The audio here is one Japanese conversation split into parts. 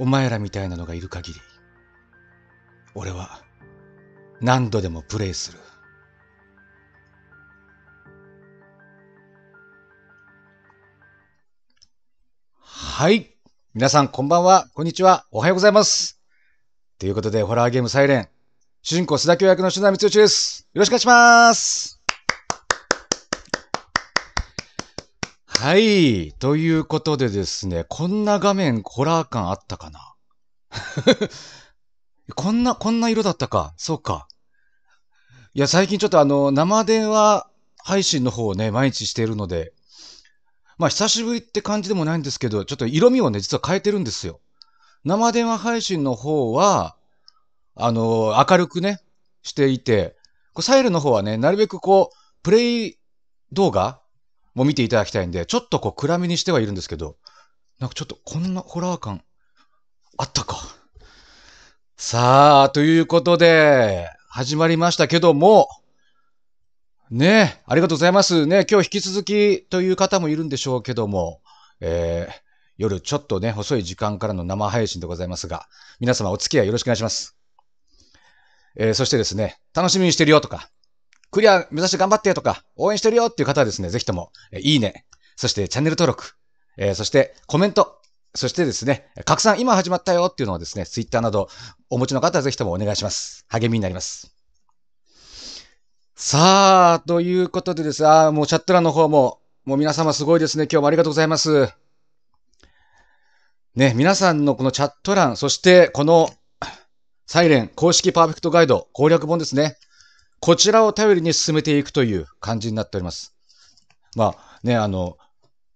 お前らみたいなのがいる限り、俺は何度でもプレイする。はい。皆さんこんばんは、こんにちは、おはようございます。ということで、ホラーゲームサイレン、主人公須田教役の篠田光之です。よろしくお願いします。はい。ということでですね、こんな画面ホラー感あったかな こんな、こんな色だったか。そうか。いや、最近ちょっとあの、生電話配信の方をね、毎日しているので、まあ、久しぶりって感じでもないんですけど、ちょっと色味をね、実は変えてるんですよ。生電話配信の方は、あの、明るくね、していて、サイルの方はね、なるべくこう、プレイ動画も見ていただきたいんで、ちょっとこう暗めにしてはいるんですけど、なんかちょっとこんなホラー感あったか。さあ、ということで、始まりましたけども、ねえ、ありがとうございますね。今日引き続きという方もいるんでしょうけども、えー、夜ちょっとね、細い時間からの生配信でございますが、皆様お付き合いよろしくお願いします。えー、そしてですね、楽しみにしてるよとか、クリア目指して頑張ってとか、応援してるよっていう方はですね、ぜひとも、いいね、そしてチャンネル登録、えー、そしてコメント、そしてですね、拡散今始まったよっていうのをですね、ツイッターなどお持ちの方はぜひともお願いします。励みになります。さあ、ということでですああ、もうチャット欄の方も、もう皆様すごいですね。今日もありがとうございます。ね、皆さんのこのチャット欄、そしてこのサイレン公式パーフェクトガイド攻略本ですね。こちらを頼りに進めていくという感じになっております。まあね、あの、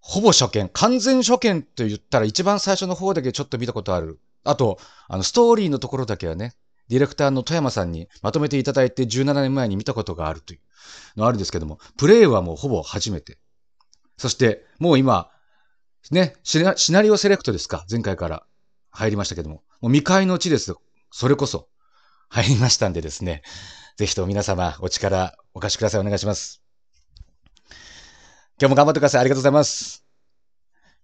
ほぼ初見、完全初見と言ったら一番最初の方だけちょっと見たことある。あと、あの、ストーリーのところだけはね、ディレクターの富山さんにまとめていただいて17年前に見たことがあるというのあるんですけども、プレイはもうほぼ初めて。そして、もう今、ね、シナリオセレクトですか前回から入りましたけども。もう未開の地です。それこそ入りましたんでですね。ぜひとも皆様、お力、お貸しください。お願いします。今日も頑張ってください。ありがとうございます。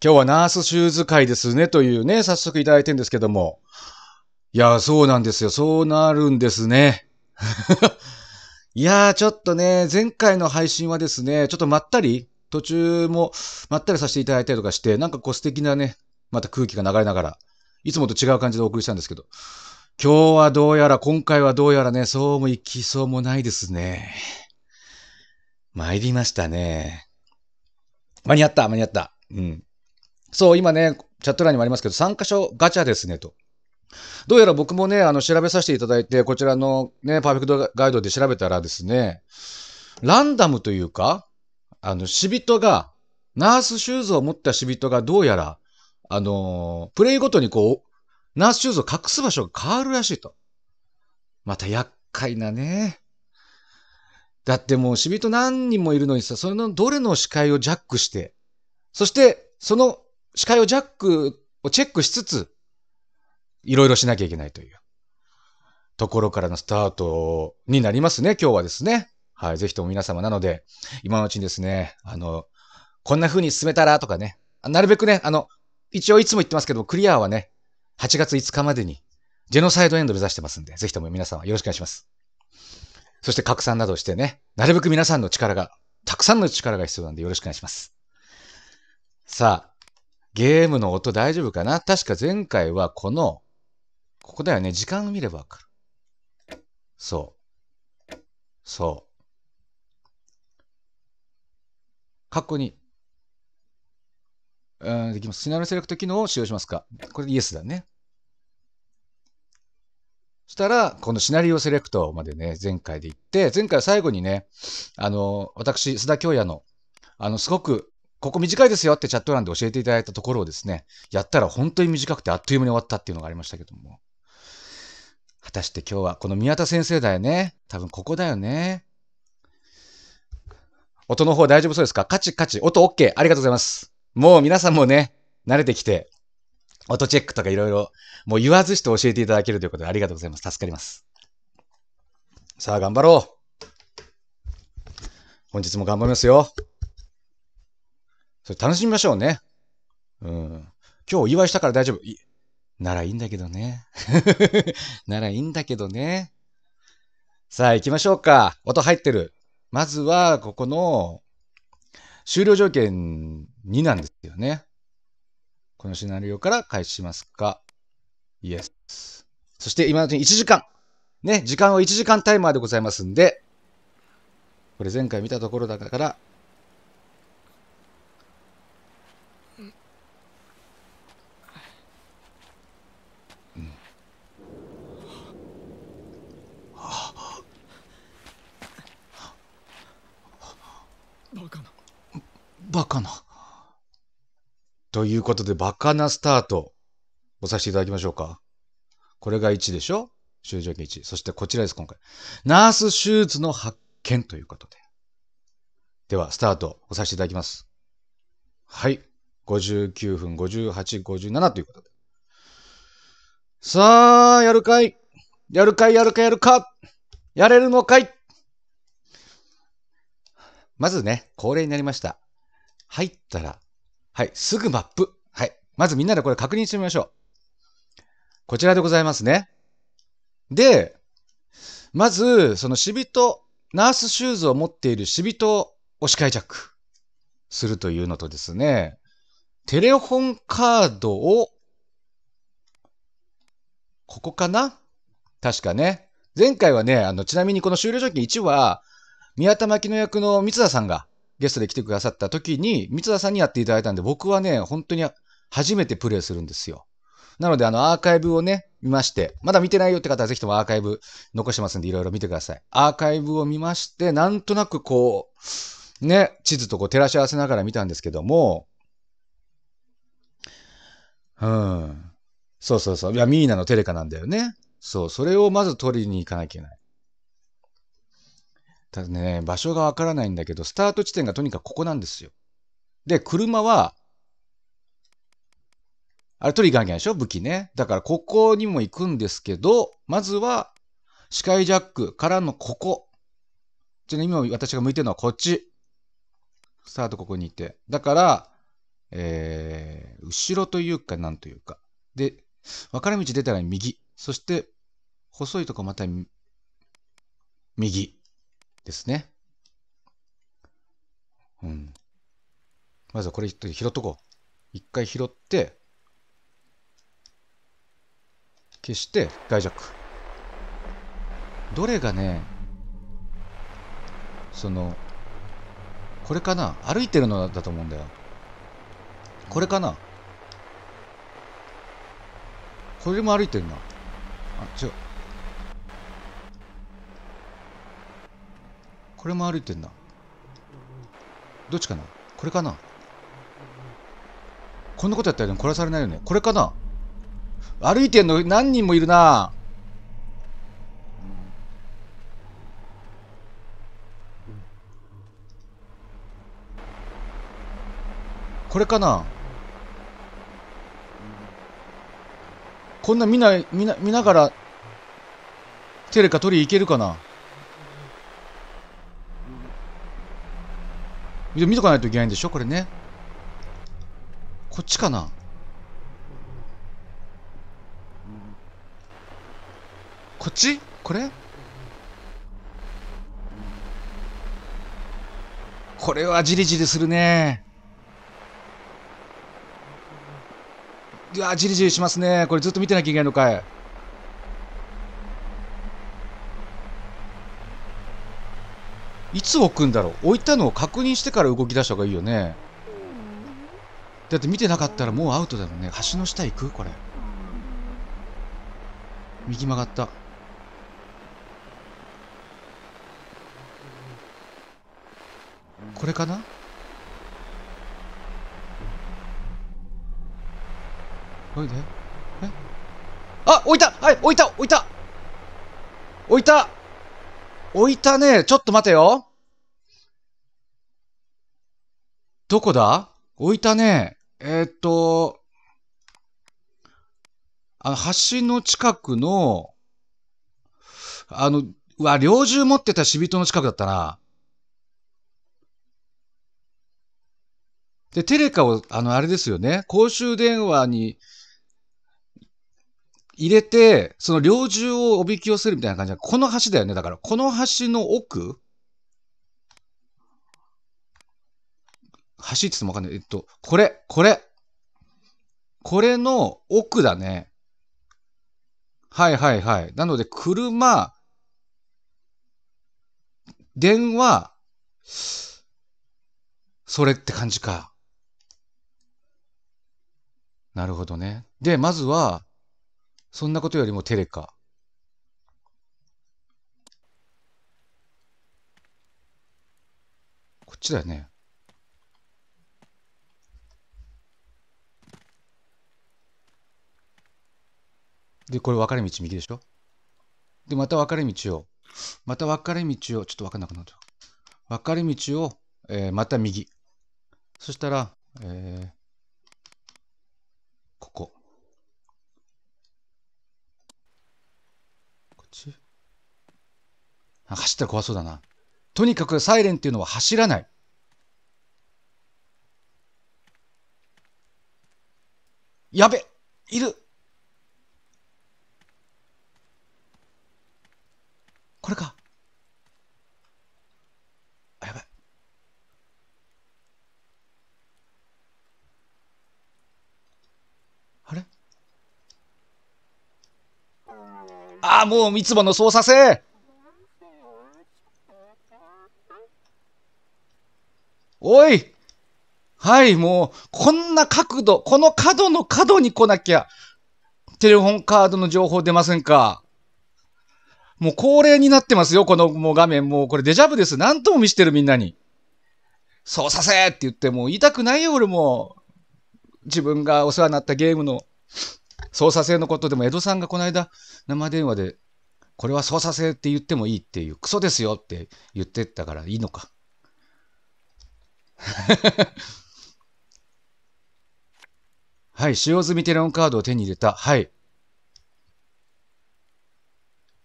今日はナースシューズ会ですね、というね、早速いただいてるんですけども。いや、そうなんですよ。そうなるんですね。いやー、ちょっとね、前回の配信はですね、ちょっとまったり、途中もまったりさせていただいたりとかして、なんかこう素敵なね、また空気が流れながら、いつもと違う感じでお送りしたんですけど、今日はどうやら、今回はどうやらね、そうもいきそうもないですね。参りましたね。間に合った、間に合った。うん。そう、今ね、チャット欄にもありますけど、3箇所ガチャですね、と。どうやら僕もね、あの、調べさせていただいて、こちらのね、パーフェクトガイドで調べたらですね、ランダムというか、あの、死人が、ナースシューズを持った死人がどうやら、あのプレイごとにこう、ナースシューズを隠す場所が変わるらしいと。また厄介なね。だってもう死人何人もいるのにさ、そのどれの視界をジャックして、そしてその視界をジャックをチェックしつつ、いろいろしなきゃいけないというところからのスタートになりますね、今日はですね。はい、ぜひとも皆様なので、今のうちにですね、あの、こんな風に進めたらとかね、なるべくね、あの、一応いつも言ってますけど、クリアはね、8月5日までに、ジェノサイドエンド目指してますんで、ぜひとも皆さんはよろしくお願いします。そして拡散などしてね、なるべく皆さんの力が、たくさんの力が必要なんでよろしくお願いします。さあ、ゲームの音大丈夫かな確か前回はこの、ここだよね。時間を見ればわかる。そう。そう。過去に、うん、できます。シナリセレクト機能を使用しますかこれイエスだね。したら、このシナリオセレクトまでね、前回で行って、前回最後にね、あの、私、須田京也の、あの、すごく、ここ短いですよってチャット欄で教えていただいたところをですね、やったら本当に短くてあっという間に終わったっていうのがありましたけども。果たして今日は、この宮田先生だよね。多分ここだよね。音の方大丈夫そうですかカチカチ、音 OK。ありがとうございます。もう皆さんもね、慣れてきて、音チェックとかいろいろ、もう言わずして教えていただけるということでありがとうございます。助かります。さあ、頑張ろう。本日も頑張りますよ。それ楽しみましょうね。うん。今日お祝いしたから大丈夫。ならいいんだけどね。ならいいんだけどね。さあ、行きましょうか。音入ってる。まずは、ここの、終了条件2なんですよね。このシナリオから開始しますかイエス。そして今のうちに1時間。ね、時間は1時間タイマーでございますんで、これ前回見たところだから、バカな。バカな。ということで、バカなスタートをさせていただきましょうか。これが1でしょ終中期1。そしてこちらです、今回。ナース手術の発見ということで。では、スタートをさせていただきます。はい。59分58、57ということで。さあ、やるかいやるかいやるかやるかやれるのかいまずね、恒例になりました。入ったらはい。すぐマップ。はい。まずみんなでこれ確認してみましょう。こちらでございますね。で、まず、その死人、ナースシューズを持っている死人を視界ジャックするというのとですね、テレホンカードを、ここかな確かね。前回はね、あの、ちなみにこの終了条件1は、宮田牧野の役の三田さんがゲストで来てくださった時に、三田さんにやっていただいたんで、僕はね、本当に初めてプレイするんですよ。なので、あの、アーカイブをね、見まして、まだ見てないよって方はぜひともアーカイブ残してますんで、いろいろ見てください。アーカイブを見まして、なんとなくこう、ね、地図とこう照らし合わせながら見たんですけども、うん。そうそうそう。いや、ミーナのテレカなんだよね。そう、それをまず取りに行かなきゃいけない。ただね、場所がわからないんだけど、スタート地点がとにかくここなんですよ。で、車は、あれ取り行かなきゃでしょ武器ね。だからここにも行くんですけど、まずは、視界ジャックからのここ。ちなみに今私が向いてるのはこっち。スタートここにいて。だから、えー、後ろというか、なんというか。で、分かれ道出たら右。そして、細いとこまた、右。ですね。うん。まずはこれ拾っとこう。一回拾って、消して、大弱。どれがね、その、これかな歩いてるのだと思うんだよ。これかなこれも歩いてるな。あ、違う。これも歩いてんなどっちかなこれかなこんなことやったら殺されないよねこれかな歩いてんの何人もいるなこれかなこんな見ない見な見ながらテレカ取り行けるかな見とかないといけないんでしょこれねこっちかなこっちこれこれはじりじりするねいやじりじりしますねこれずっと見てなきゃいけないのかいいつ置くんだろう置いたのを確認してから動き出した方がいいよね。だって見てなかったらもうアウトだもんね。橋の下行くこれ。右曲がった。これかなおいで。えあ置いたはい置いた置いた置いた置いたね。ちょっと待てよ。どこだ置いたね。えー、っと、あの、橋の近くの、あの、うわ、猟銃持ってた死人の近くだったな。で、テレカを、あの、あれですよね。公衆電話に、入れて、その猟銃をおびき寄せるみたいな感じこの橋だよね。だから、この橋の奥橋って言ってもわかんない。えっと、これ、これ。これの奥だね。はいはいはい。なので、車、電話、それって感じか。なるほどね。で、まずは、そんなことよりもテレか。こっちだよね。で、これ分かれ道右でしょで、また分かれ道を、また分かれ道を、ちょっと分かんなくなった。分かれ道を、えー、また右。そしたら、えー、ここ。ち走ったら怖そうだな。とにかくサイレンっていうのは走らない。やべいるこれかああ、もう三つ葉の操作性おいはい、もう、こんな角度、この角の角に来なきゃ、テレホンカードの情報出ませんかもう恒例になってますよ、このもう画面。もうこれデジャブです。何とも見してるみんなに。操作せって言って、もう言いたくないよ、俺も。自分がお世話になったゲームの操作性のことでも江戸さんがこの間生電話でこれは操作性って言ってもいいっていうクソですよって言ってったからいいのか はい使用済みテレオンカードを手に入れたはい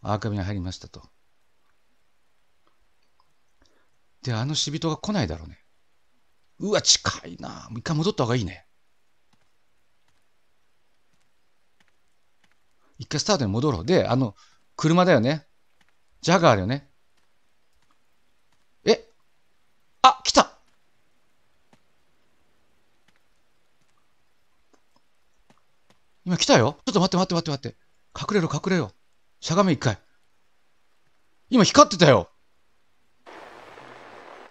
アーカイに入りましたとであの死人が来ないだろうねうわ近いなもう一回戻った方がいいね一回スタートに戻ろう。で、あの、車だよね。ジャガーだよね。えあ、来た今来たよ。ちょっと待って待って待って待って。隠れろ隠れろ。しゃがめ一回。今光ってたよ。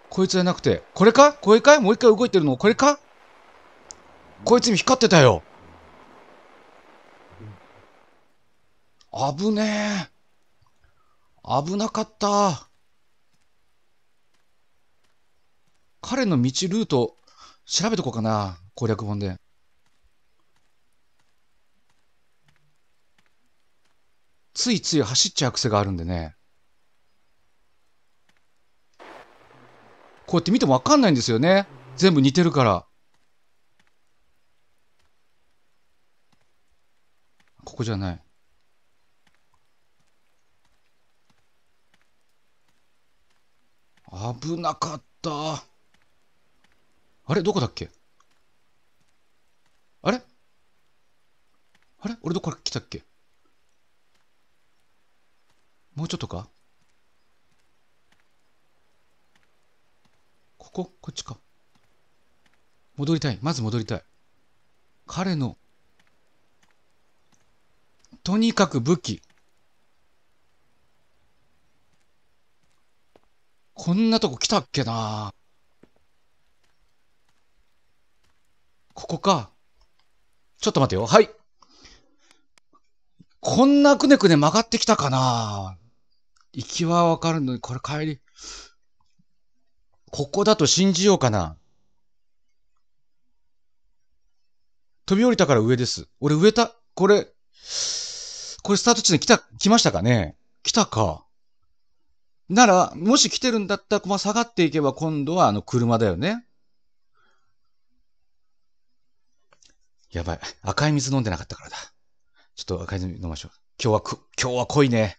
こいつじゃなくて、これかこれかもう一回動いてるのこれかこいつ今光ってたよ。危ねえ。危なかった。彼の道ルート、調べとこうかな。攻略本で。ついつい走っちゃう癖があるんでね。こうやって見てもわかんないんですよね。全部似てるから。ここじゃない。危なかった。あれどこだっけあれあれ俺どこから来たっけもうちょっとかこここっちか。戻りたい。まず戻りたい。彼の、とにかく武器。こんなとこ来たっけなここか。ちょっと待てよ。はい。こんなくねくね曲がってきたかな行きはわかるのに、これ帰り。ここだと信じようかな。飛び降りたから上です。俺植えたこれ、これスタート地点来た、来ましたかね来たか。なら、もし来てるんだったら、こま下がっていけば今度はあの車だよね。やばい。赤い水飲んでなかったからだ。ちょっと赤い水飲ましょう。今日はく、今日は濃いね。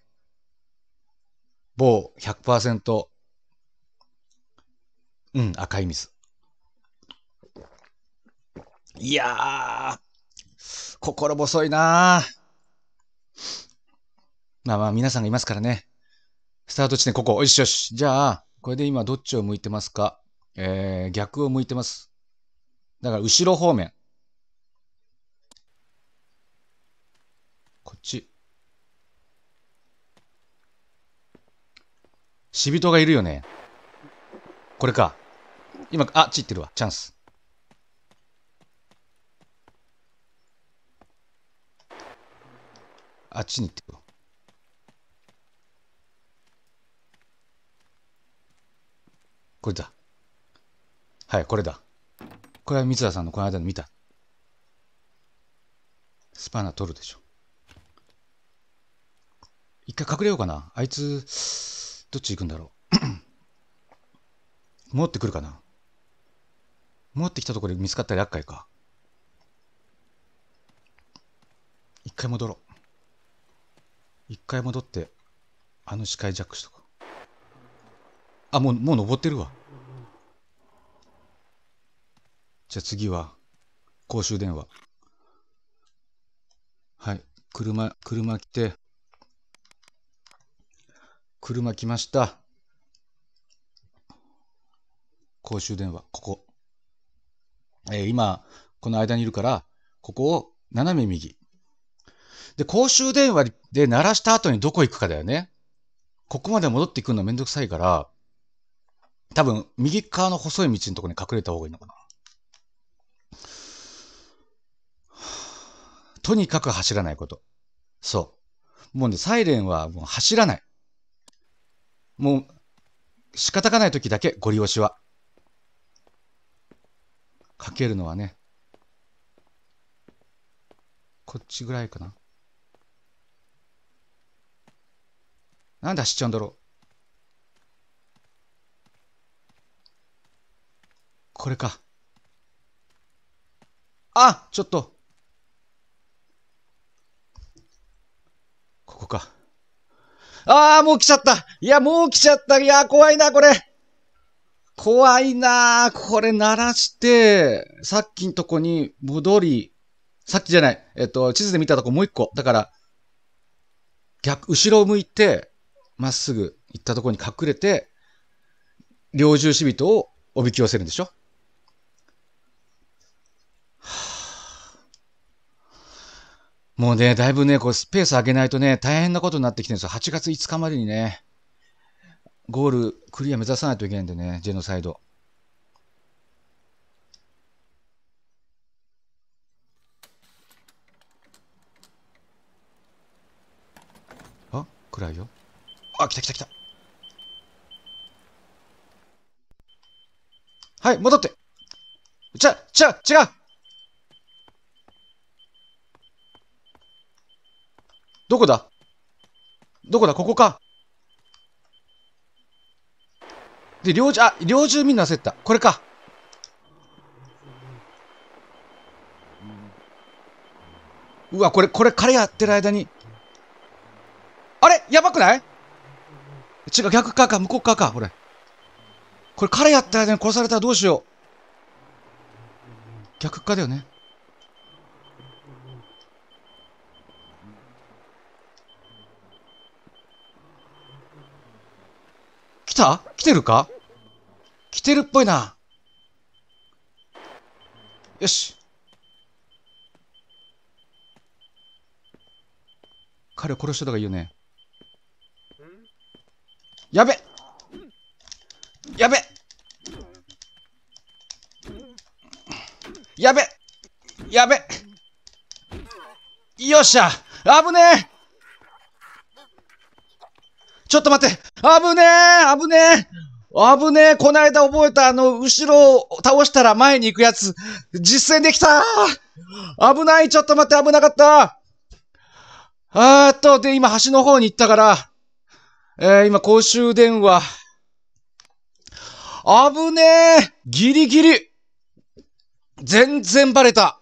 某100%。うん、赤い水。いやー、心細いなー。まあまあ皆さんがいますからね。スタート地点、ここ。よしよし。じゃあ、これで今どっちを向いてますかえー、逆を向いてます。だから、後ろ方面。こっち。死人がいるよね。これか。今、あっち行ってるわ。チャンス。あっちに行ってるわ。これだ。はい、これだ。これは三田さんのこの間の見た。スパナ取るでしょ。一回隠れようかな。あいつ、どっち行くんだろう。戻 ってくるかな。戻ってきたところで見つかったら厄介か。一回戻ろう。一回戻って、あの視界ジャックしとこう。あ、もう、もう登ってるわ。じゃあ次は、公衆電話。はい。車、車来て、車来ました。公衆電話、ここ。えー、今、この間にいるから、ここを斜め右。で、公衆電話で鳴らした後にどこ行くかだよね。ここまで戻ってくるのめんどくさいから、多分、右側の細い道のところに隠れた方がいいのかな。とにかく走らないこと。そう。もうね、サイレンはもう走らない。もう、仕方がない時だけご利用しは。かけるのはね、こっちぐらいかな。なんで走っちゃうんだろう。これか。あちょっとここか。ああ、もう来ちゃったいや、もう来ちゃったいや、怖いな、これ怖いなこれ鳴らして、さっきんとこに戻り、さっきじゃない、えっと、地図で見たとこもう一個。だから、逆、後ろを向いて、まっすぐ行ったとこに隠れて、猟銃死人をおびき寄せるんでしょもうね、だいぶね、こうスペース上げないとね、大変なことになってきてるんですよ。8月5日までにね、ゴールクリア目指さないといけないんでね、ジェノサイド。あ、暗いよ。あ、来た来た来た。はい、戻って。ちゃ、ちゃ、違うどこだどこだここか。で、猟銃、あ、猟銃みんな焦った。これか。うわ、これ、これ彼やってる間に。あれやばくない違う、逆かか、向こう側か、これ。これ彼やってる間に殺されたらどうしよう。逆かだよね。た来てるか来てるっぽいな。よし。彼を殺したとか言うね。やべやべやべやべよっしゃ危ねえちょっと待って危ねえ危ねえ危ねえこないだ覚えたあの、後ろを倒したら前に行くやつ、実践できた危ないちょっと待って危なかったあーっと、で、今橋の方に行ったから、えー、今公衆電話。危ねえギリギリ全然バレた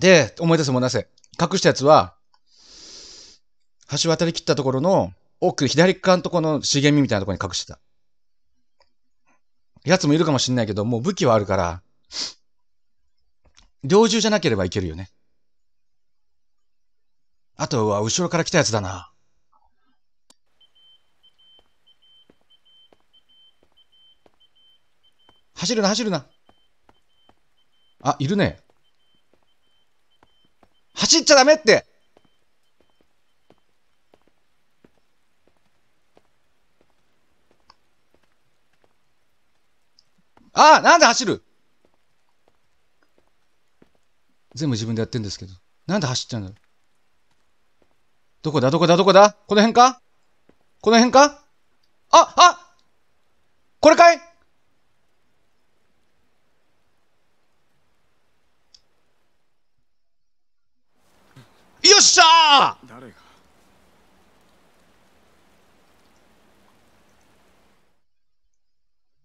で、思い出すもんなせ。隠したやつは、橋渡り切ったところの、奥、左側のところの茂みみたいなところに隠してた。奴もいるかもしんないけど、もう武器はあるから、猟銃じゃなければいけるよね。あとは、後ろから来たやつだな。走るな、走るな。あ、いるね。走っちゃダメってああなんで走る全部自分でやってんですけど。なんで走っちゃうんだろうどこだどこだどこだこの辺かこの辺かああこれかいよっしゃー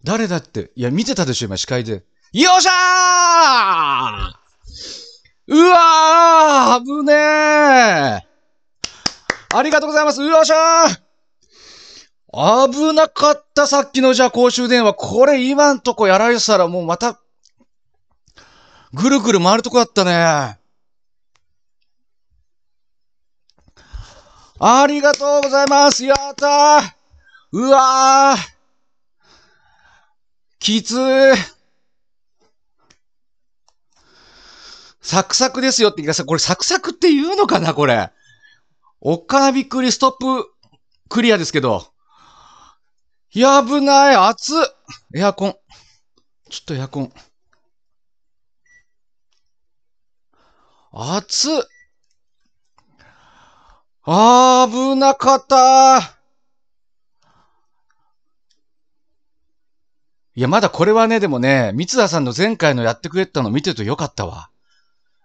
誰だって、いや、見てたでしょ、今、視界で。よっしゃーうわー危ねーありがとうございますよっしゃー危なかった、さっきのじゃあ公衆電話。これ今んとこやられてたらもうまた、ぐるぐる回るとこだったね。ありがとうございますやったーうわーきつー。サクサクですよって言いさ、これサクサクって言うのかなこれ。おっかなびっくりストップクリアですけど。やぶない、暑エアコン。ちょっとエアコン。熱っ。あー、危なかったいや、まだこれはね、でもね、三田さんの前回のやってくれたの見てるとよかったわ。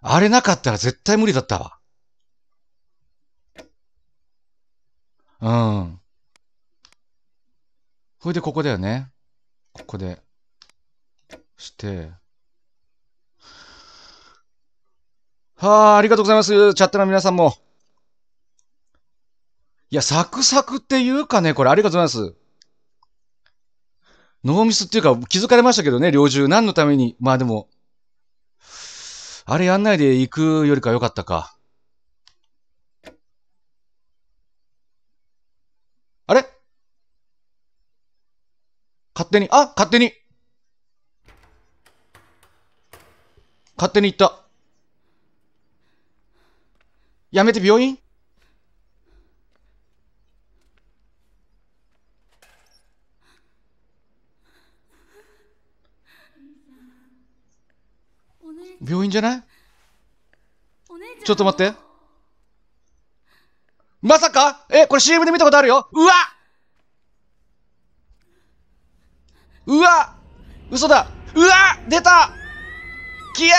あれなかったら絶対無理だったわ。うん。ほいで、ここだよね。ここで。して。はあ、ありがとうございます。チャットの皆さんも。いや、サクサクっていうかね、これ、ありがとうございます。ノーミスっていうか気づかれましたけどね、猟銃。何のために。まあでも、あれやんないで行くよりか良かったか。あれ勝手に、あ勝手に勝手に行った。やめて病院病院じゃないちょっと待って。まさかえ、これ CM で見たことあるようわうわ嘘だうわ出たきや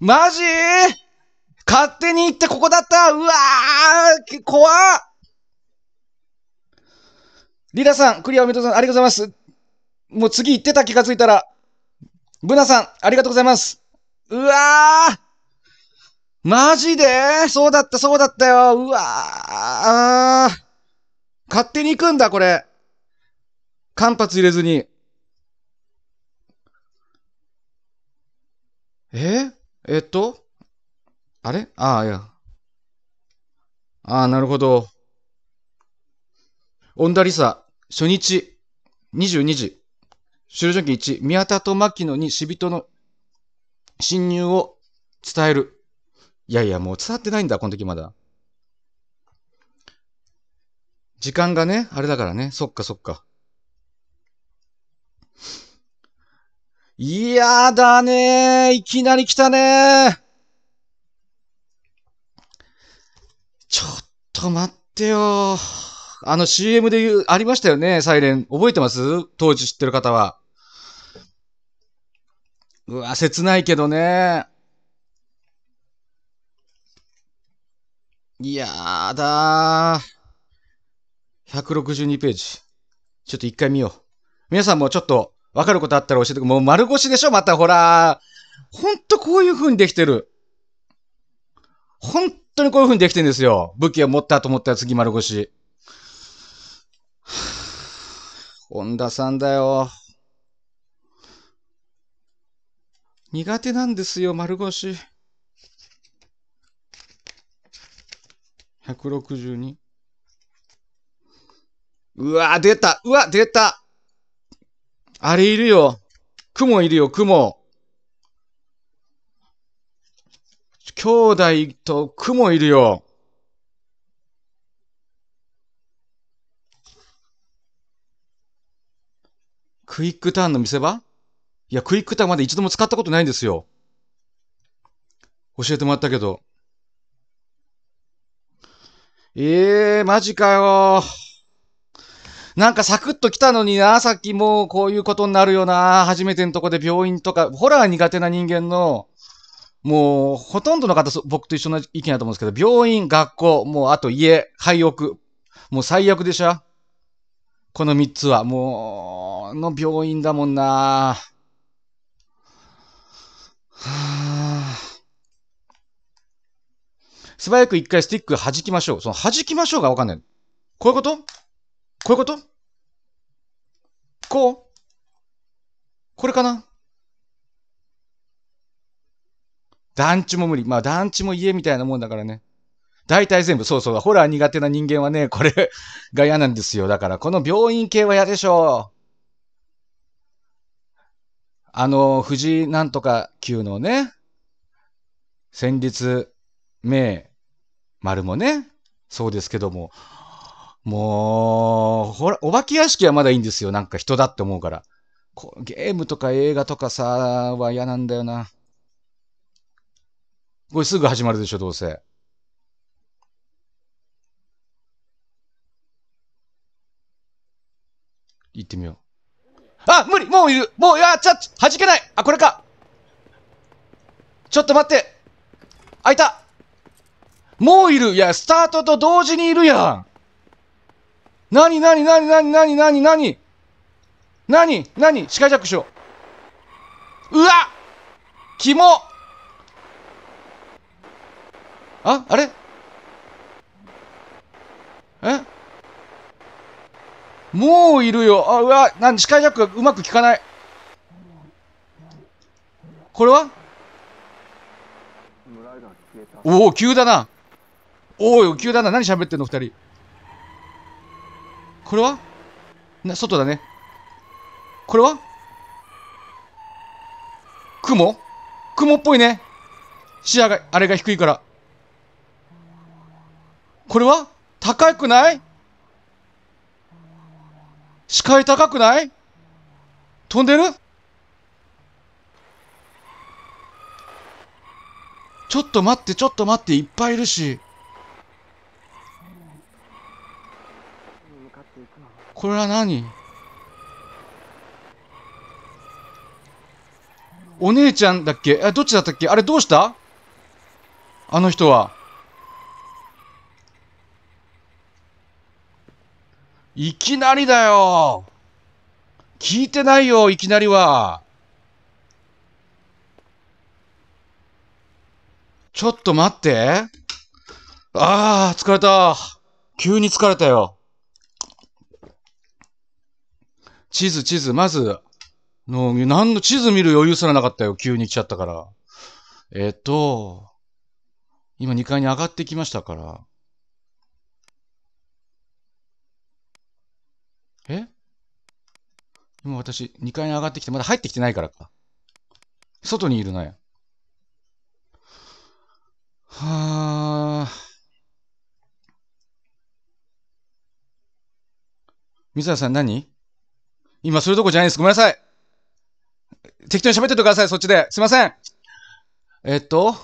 マジ勝手に行ってここだったうわー怖っリーさん、クリアおめでとうございます。ありがとうございます。もう次行ってた気がついたら、ブナさん、ありがとうございます。うわーマジでそうだった、そうだったよ。うわー勝手に行くんだ、これ。間髪入れずに。ええっとあれああ、いや。ああ、なるほど。オンダリサ、初日、22時。終了条件1、宮田と牧野に死人の侵入を伝える。いやいや、もう伝わってないんだ、この時まだ。時間がね、あれだからね。そっかそっか。いやだねいきなり来たねちょっと待ってよあの CM で言う、ありましたよね、サイレン。覚えてます当時知ってる方は。うわ、切ないけどね。いやーだー。162ページ。ちょっと一回見よう。皆さんもちょっとわかることあったら教えてくもう丸腰でしょまたほら。ほんとこういう風にできてる。ほんとにこういう風にできてるんですよ。武器を持ったと思ったら次丸腰。本田さんだよ。苦手なんですよ、丸腰。162。うわ、出たうわ、出たあれいるよ。雲いるよ、雲。兄弟と雲いるよ。クイックターンの見せ場いや、クイックターンまで一度も使ったことないんですよ。教えてもらったけど。ええー、マジかよなんかサクッと来たのにな、さっきもうこういうことになるよな。初めてのとこで病院とか、ホラー苦手な人間の、もう、ほとんどの方、僕と一緒の意見だと思うんですけど、病院、学校、もうあと家、廃屋。もう最悪でしょこの三つは、もう、の病院だもんなは素早く一回スティック弾きましょう。その弾きましょうがわかんない。こういうことこういうことこうこれかな団地も無理。まあ団地も家みたいなもんだからね。大体全部、そうそう、ホラー苦手な人間はね、これが嫌なんですよ。だから、この病院系は嫌でしょう。あの、藤井なんとか級のね、戦慄名丸もね、そうですけども、もう、ほら、お化け屋敷はまだいいんですよ。なんか人だって思うから。ゲームとか映画とかさ、は嫌なんだよな。これすぐ始まるでしょ、どうせ。行ってみよう。あ無理もういるもう、いやちゃっ弾けないあ、これかちょっと待って開いたもういるいや、スタートと同時にいるやんなになになになになになになになになに視界弱視うわキモああれえもういるよ。あ、うわ、なん、視界ジャックがうまく効かない。これはおお、急だな。おお、急だな。何喋ってんの、二人。これはな、外だね。これは雲雲っぽいね。視野が、あれが低いから。これは高くない視界高くない飛んでるちょっと待って、ちょっと待って、いっぱいいるし。これは何お姉ちゃんだっけあ、どっちだったっけあれどうしたあの人は。いきなりだよ聞いてないよ、いきなりは。ちょっと待って。ああ、疲れた。急に疲れたよ。地図、地図、まず、の、何の地図見る余裕すらなかったよ。急に来ちゃったから。えっと、今2階に上がってきましたから。う私、2階に上がってきて、まだ入ってきてないからか。外にいるのよ。はあ。水谷さん何今そういうとこじゃないです。ごめんなさい。適当に喋っててください、そっちで。すいません。えっと。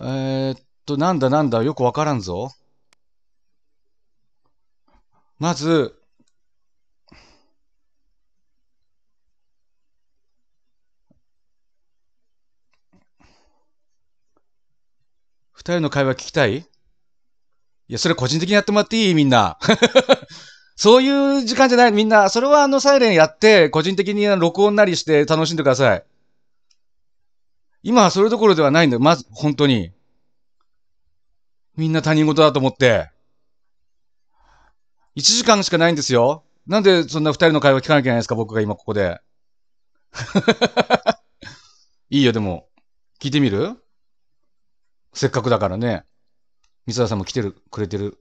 えー、っと、なんだなんだ、よくわからんぞ。まず、二人の会話聞きたいいや、それ個人的にやってもらっていいみんな。そういう時間じゃない。みんな、それはあのサイレンやって、個人的に録音なりして楽しんでください。今はそれどころではないんだよ。まず、本当に。みんな他人事だと思って。一時間しかないんですよ。なんでそんな二人の会話聞かなきゃいけないんですか僕が今ここで。いいよ、でも。聞いてみるせっかくだからね。三沢さんも来てる、くれてる。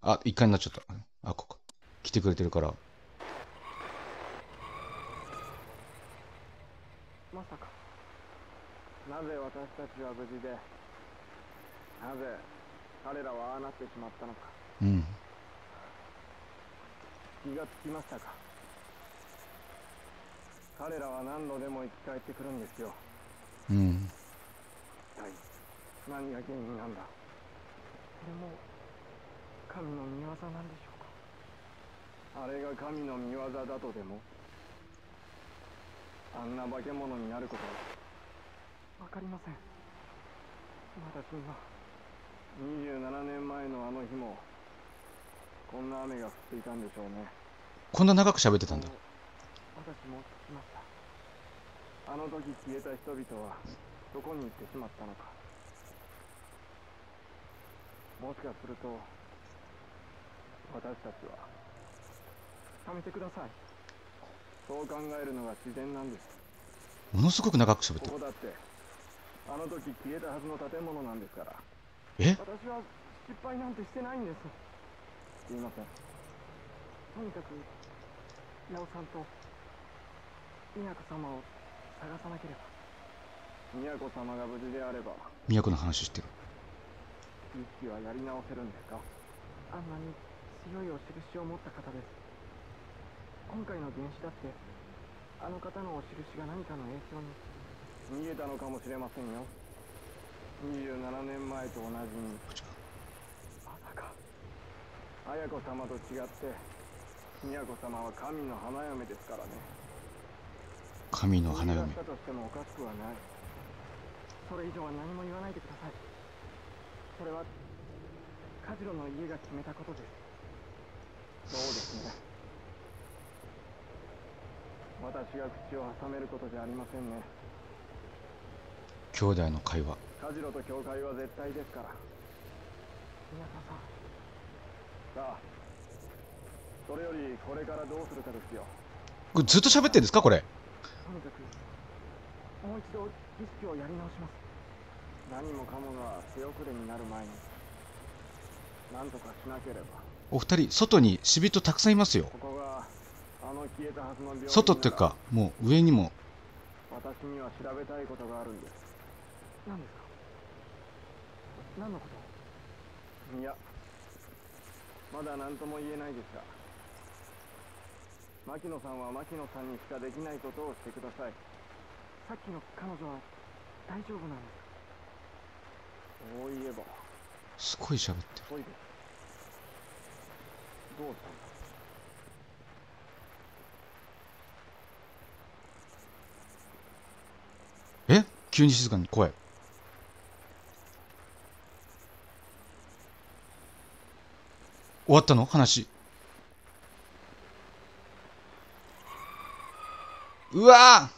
あ、一回になっちゃった。あ、ここ。来てくれてるから。まさか。なぜ私たちは無事で、なぜ彼らはああなってしまったのか。うん。気がつきましたか。彼らは何度でも生き返ってくるんですよ。うん。何が原因なんだでれも神の見業なんでしょうかあれが神の見業だとでもあんな化け物になることは分かりません私には27年前のあの日もこんな雨が降っていたんでしょうねこんな長く喋ってたんだ私も聞きましたあの時消えた人々はどこに行ってしまったのかもしかすると私たちは貯めてくださいそう考えるのが自然なんですものすごく長く喋ってるここだってあの時消えたはずの建物なんですからえ私は失敗なんてしてないんですすいませんとにかく矢尾さんと宮子様を探さなければ宮子様が無事であれば宮子の話してる意はやり直せるんですかあんなに強いお印を持った方です今回の原始だってあの方のお印が何かの影響に逃げたのかもしれませんよ27年前と同じにまさか綾子様と違って宮子様は神の花嫁ですからね神の花嫁それ以上は何も言わないでくださいそれはカジロの家が決めたことですそうですね私が口を挟めることじゃありませんね兄弟の会話カジロと教会は絶対ですから宮田さんさあそれよりこれからどうするかですよずっと喋ってんですかこれとにかくもう一度儀式をやり直します何もかもが手遅れになる前に何とかしなければお二人外に死人たくさんいますよ外っていうかもう上にも私には調べたいことがあるんです何ですか何のこといやまだ何とも言えないですが牧野さんは牧野さんにしかできないことをしてくださいさっきの彼女は大丈夫なんですそういえばすごい喋ってるどうだえ急に静かに声終わったの話うわ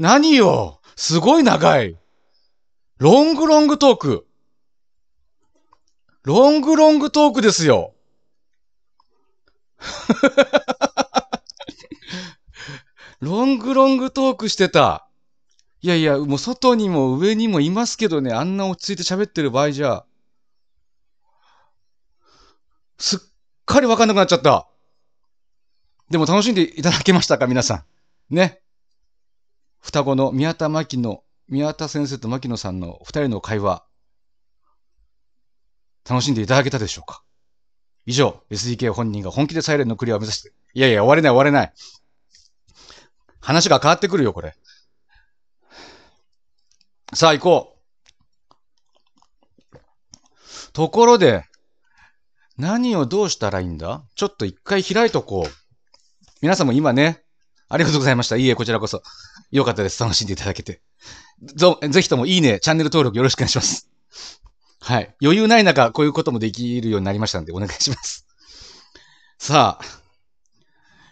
何よすごい長いロングロングトークロングロングトークですよ ロングロングトークしてた。いやいや、もう外にも上にもいますけどね、あんな落ち着いて喋ってる場合じゃ。すっかりわかんなくなっちゃった。でも楽しんでいただけましたか、皆さん。ね。双子の宮田牧の、宮田先生と牧野さんの二人の会話、楽しんでいただけたでしょうか以上、SDK 本人が本気でサイレンのクリアを目指して、いやいや、終われない終われない。話が変わってくるよ、これ。さあ、行こう。ところで、何をどうしたらいいんだちょっと一回開いとこう。皆さんも今ね、ありがとうございました。いいえ、こちらこそ。よかったです。楽しんでいただけて。ぜひともいいね、チャンネル登録よろしくお願いします。はい。余裕ない中、こういうこともできるようになりましたんで、お願いします。さあ、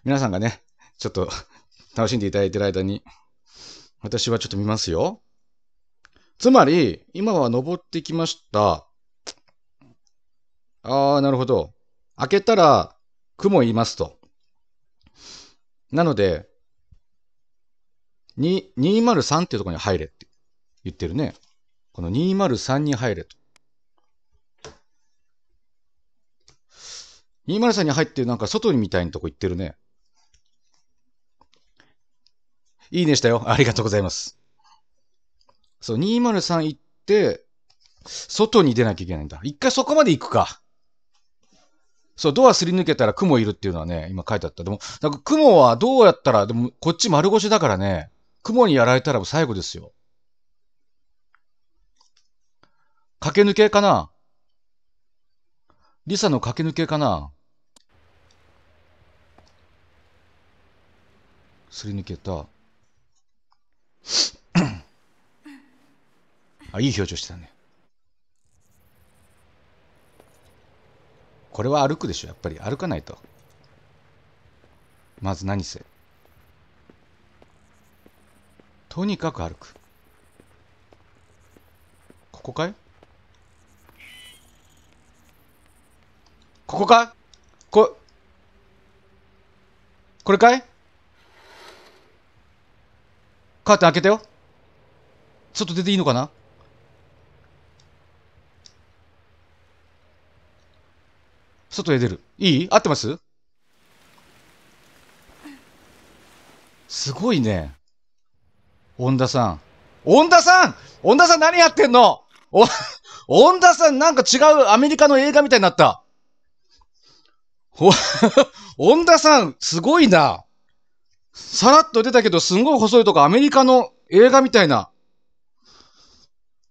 皆さんがね、ちょっと楽しんでいただいてる間に、私はちょっと見ますよ。つまり、今は登ってきました。ああ、なるほど。開けたら、雲いますと。なので、203っていうところに入れって言ってるね。この203に入れと。203に入ってなんか外にみたいなとこ行ってるね。いいねしたよ。ありがとうございます。そう、203行って、外に出なきゃいけないんだ。一回そこまで行くか。そう、ドアすり抜けたら雲いるっていうのはね、今書いてあった。でも、なんか雲はどうやったら、でもこっち丸腰だからね、雲にやられたらもう最後ですよ。駆け抜けかなリサの駆け抜けかなすり抜けた。あ、いい表情してたね。これは歩くでしょ、やっぱり。歩かないと。まず何せ。とにかく歩く。ここかいここかこ、これかいカーテン開けてよ。ちょっと出ていいのかな外へ出る。いい合ってますすごいね。恩田さん。恩田さん恩田さん何やってんのお、恩田さんなんか違うアメリカの映画みたいになった。お、恩田さんすごいな。さらっと出たけどすんごい細いとこアメリカの映画みたいな。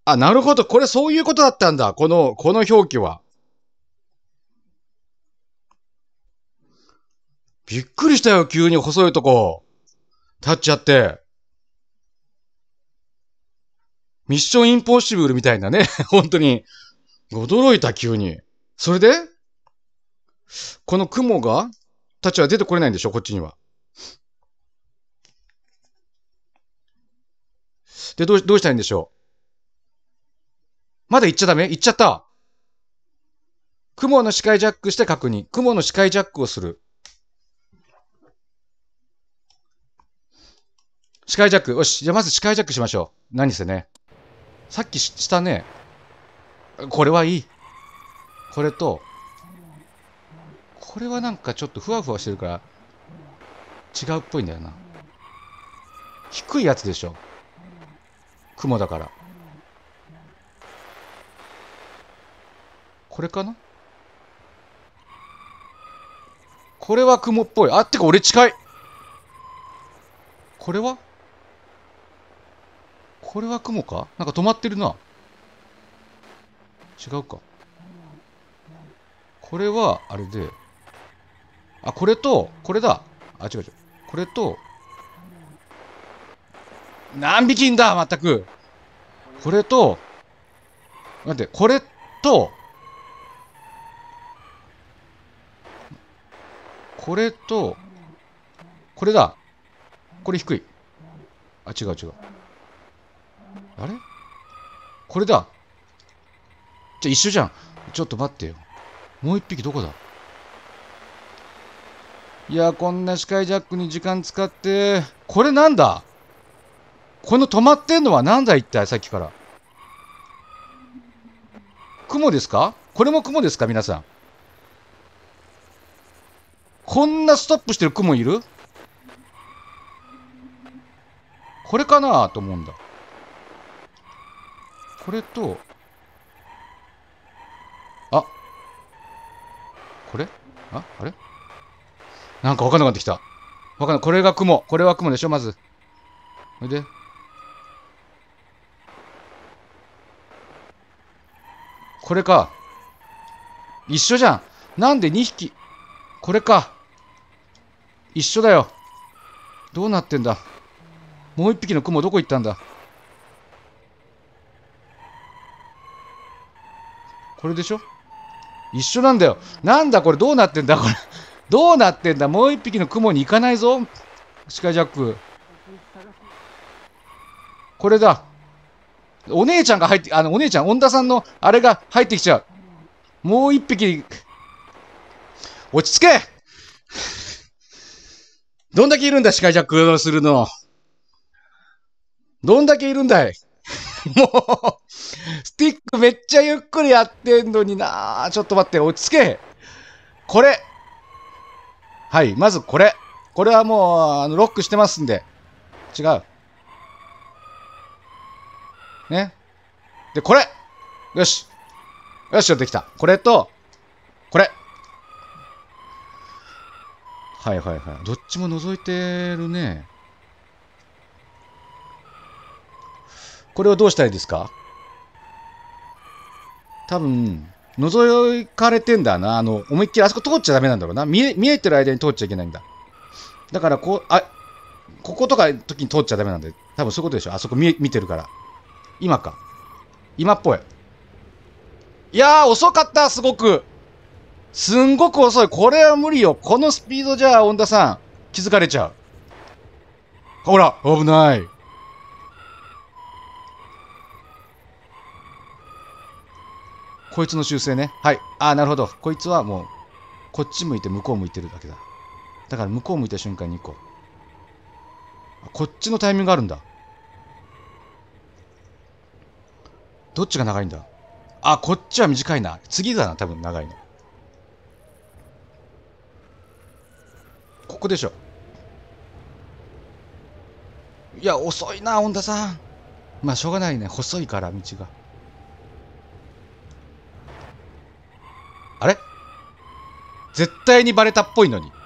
あ、なるほど。これそういうことだったんだ。この、この表記は。びっくりしたよ、急に細いとこ。立っちゃって。ミッションインポッシブルみたいなね。本当に。驚いた、急に。それでこの雲が、たちは出てこれないんでしょ、こっちには。で、どう、どうしたらいいんでしょうまだ行っちゃダメ行っちゃった雲の視界ジャックして確認。雲の視界ジャックをする。視界ジャック。よし。じゃまず視界ジャックしましょう。何せね。さっきしたね。これはいい。これと、これはなんかちょっとふわふわしてるから、違うっぽいんだよな。低いやつでしょ。雲だから。これかなこれは雲っぽい。あ、ってか俺近い。これはこれは雲かなんか止まってるな。違うか。これは、あれで。あ、これと、これだ。あ、違う違う。これと、何匹いんだまったく。これと、待って、これと、これと、これだ。これ低い。あ、違う違う。あれこれだじゃ一緒じゃんちょっと待ってよもう一匹どこだいやこんな視界ジャックに時間使ってこれなんだこの止まってんのはなんだ一体さっきから雲ですかこれも雲ですか皆さんこんなストップしてる雲いるこれかなと思うんだこれと、あ、これあ、あれなんか分かんなくなってきた。分かんない。これが雲。これは雲でしょ、まず。それで。これか。一緒じゃん。なんで2匹。これか。一緒だよ。どうなってんだ。もう1匹の雲どこ行ったんだ。これでしょ一緒なんだよ。なんだこれどうなってんだこれ。どうなってんだもう一匹の雲に行かないぞ。シカジャック。これだ。お姉ちゃんが入って、あの、お姉ちゃん、恩田さんのあれが入ってきちゃう。もう一匹。落ち着けどんだけいるんだ、シカジャックするの。どんだけいるんだいもうスティックめっちゃゆっくりやってんのになちょっと待って、落ち着けこれ。はい、まずこれ。これはもう、あの、ロックしてますんで。違う。ね。で、これよし。よし、できた。これと、これ。はいはいはい。どっちも覗いてるね。これをどうしたらいいですか多分、覗かれてんだな。あの、思いっきりあそこ通っちゃダメなんだろうな。見え、見えてる間に通っちゃいけないんだ。だから、こう、あ、こことか時に通っちゃダメなんで、多分そういうことでしょ。あそこ見見てるから。今か。今っぽい。いやー、遅かった、すごく。すんごく遅い。これは無理よ。このスピードじゃあ、恩田さん、気づかれちゃう。ほら、危ない。こいつの修正ね。はい。ああ、なるほど。こいつはもう、こっち向いて向こう向いてるだけだ。だから向こう向いた瞬間に行こう。こっちのタイミングがあるんだ。どっちが長いんだあ、こっちは短いな。次だな、多分長いの。ここでしょ。いや、遅いな、恩田さん。まあ、しょうがないね。細いから、道が。あれ絶対にバレたっぽいのに。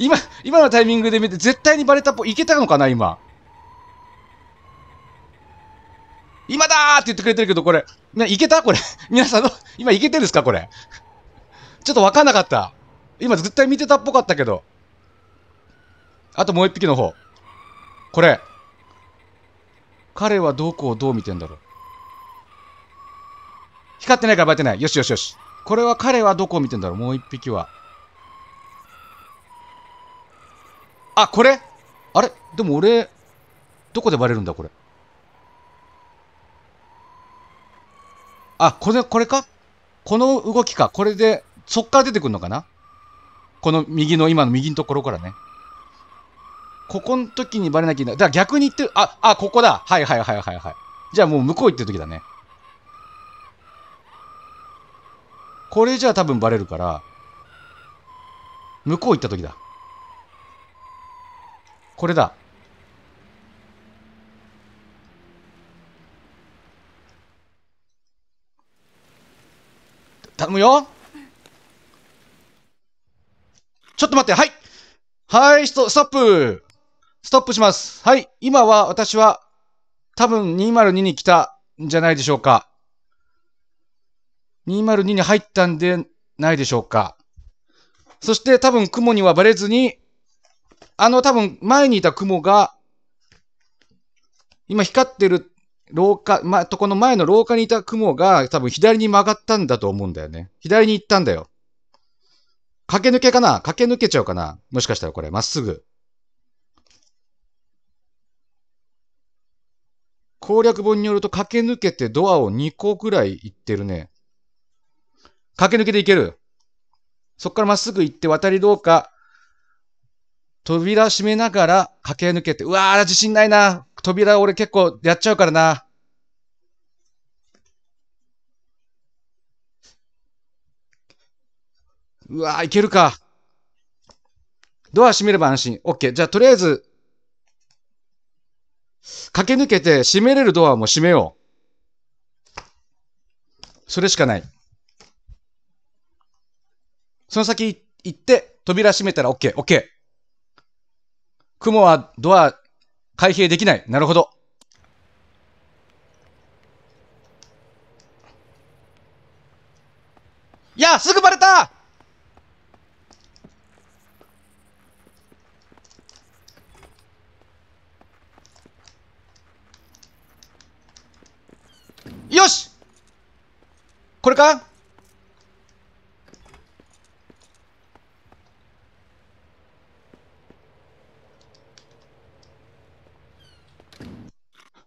今、今のタイミングで見て、絶対にバレたっぽい。いけたのかな、今。今だーって言ってくれてるけど、これ。いけたこれ。皆さんの、今いけてるんですかこれ。ちょっとわかんなかった。今絶対見てたっぽかったけど。あともう一匹の方。これ。彼はどこをどう見てんだろう。光ってないからバレてない。よしよしよし。これは彼はどこを見てんだろうもう一匹は。あ、これあれでも俺、どこでバレるんだこれ。あ、これ、これかこの動きか。これで、そっから出てくるのかなこの右の、今の右のところからね。ここの時にバレなきゃいけない。だから逆に言ってる。あ、あ、ここだ。はいはいはいはいはい。じゃあもう向こう行ってる時だね。これじゃ多分バレるから、向こう行った時だ。これだ。頼むよちょっと待って、はいはいスト、ストップストップしますはい、今は私は多分202に来たんじゃないでしょうか。202に入ったんでないでしょうか。そして多分雲にはバレずに、あの多分前にいた雲が、今光ってる廊下、ま、とこの前の廊下にいた雲が多分左に曲がったんだと思うんだよね。左に行ったんだよ。駆け抜けかな駆け抜けちゃうかなもしかしたらこれ、まっすぐ。攻略本によると駆け抜けてドアを2個ぐらい行ってるね。駆け抜けていける。そこからまっすぐ行って渡り廊下、扉閉めながら駆け抜けて、うわー、自信ないな。扉俺結構やっちゃうからな。うわー、いけるか。ドア閉めれば安心。OK。じゃあ、とりあえず、駆け抜けて閉めれるドアも閉めよう。それしかない。その先行って、扉閉めたら OK、OK。雲はドア開閉できない。なるほど。いや、すぐバレたよしこれか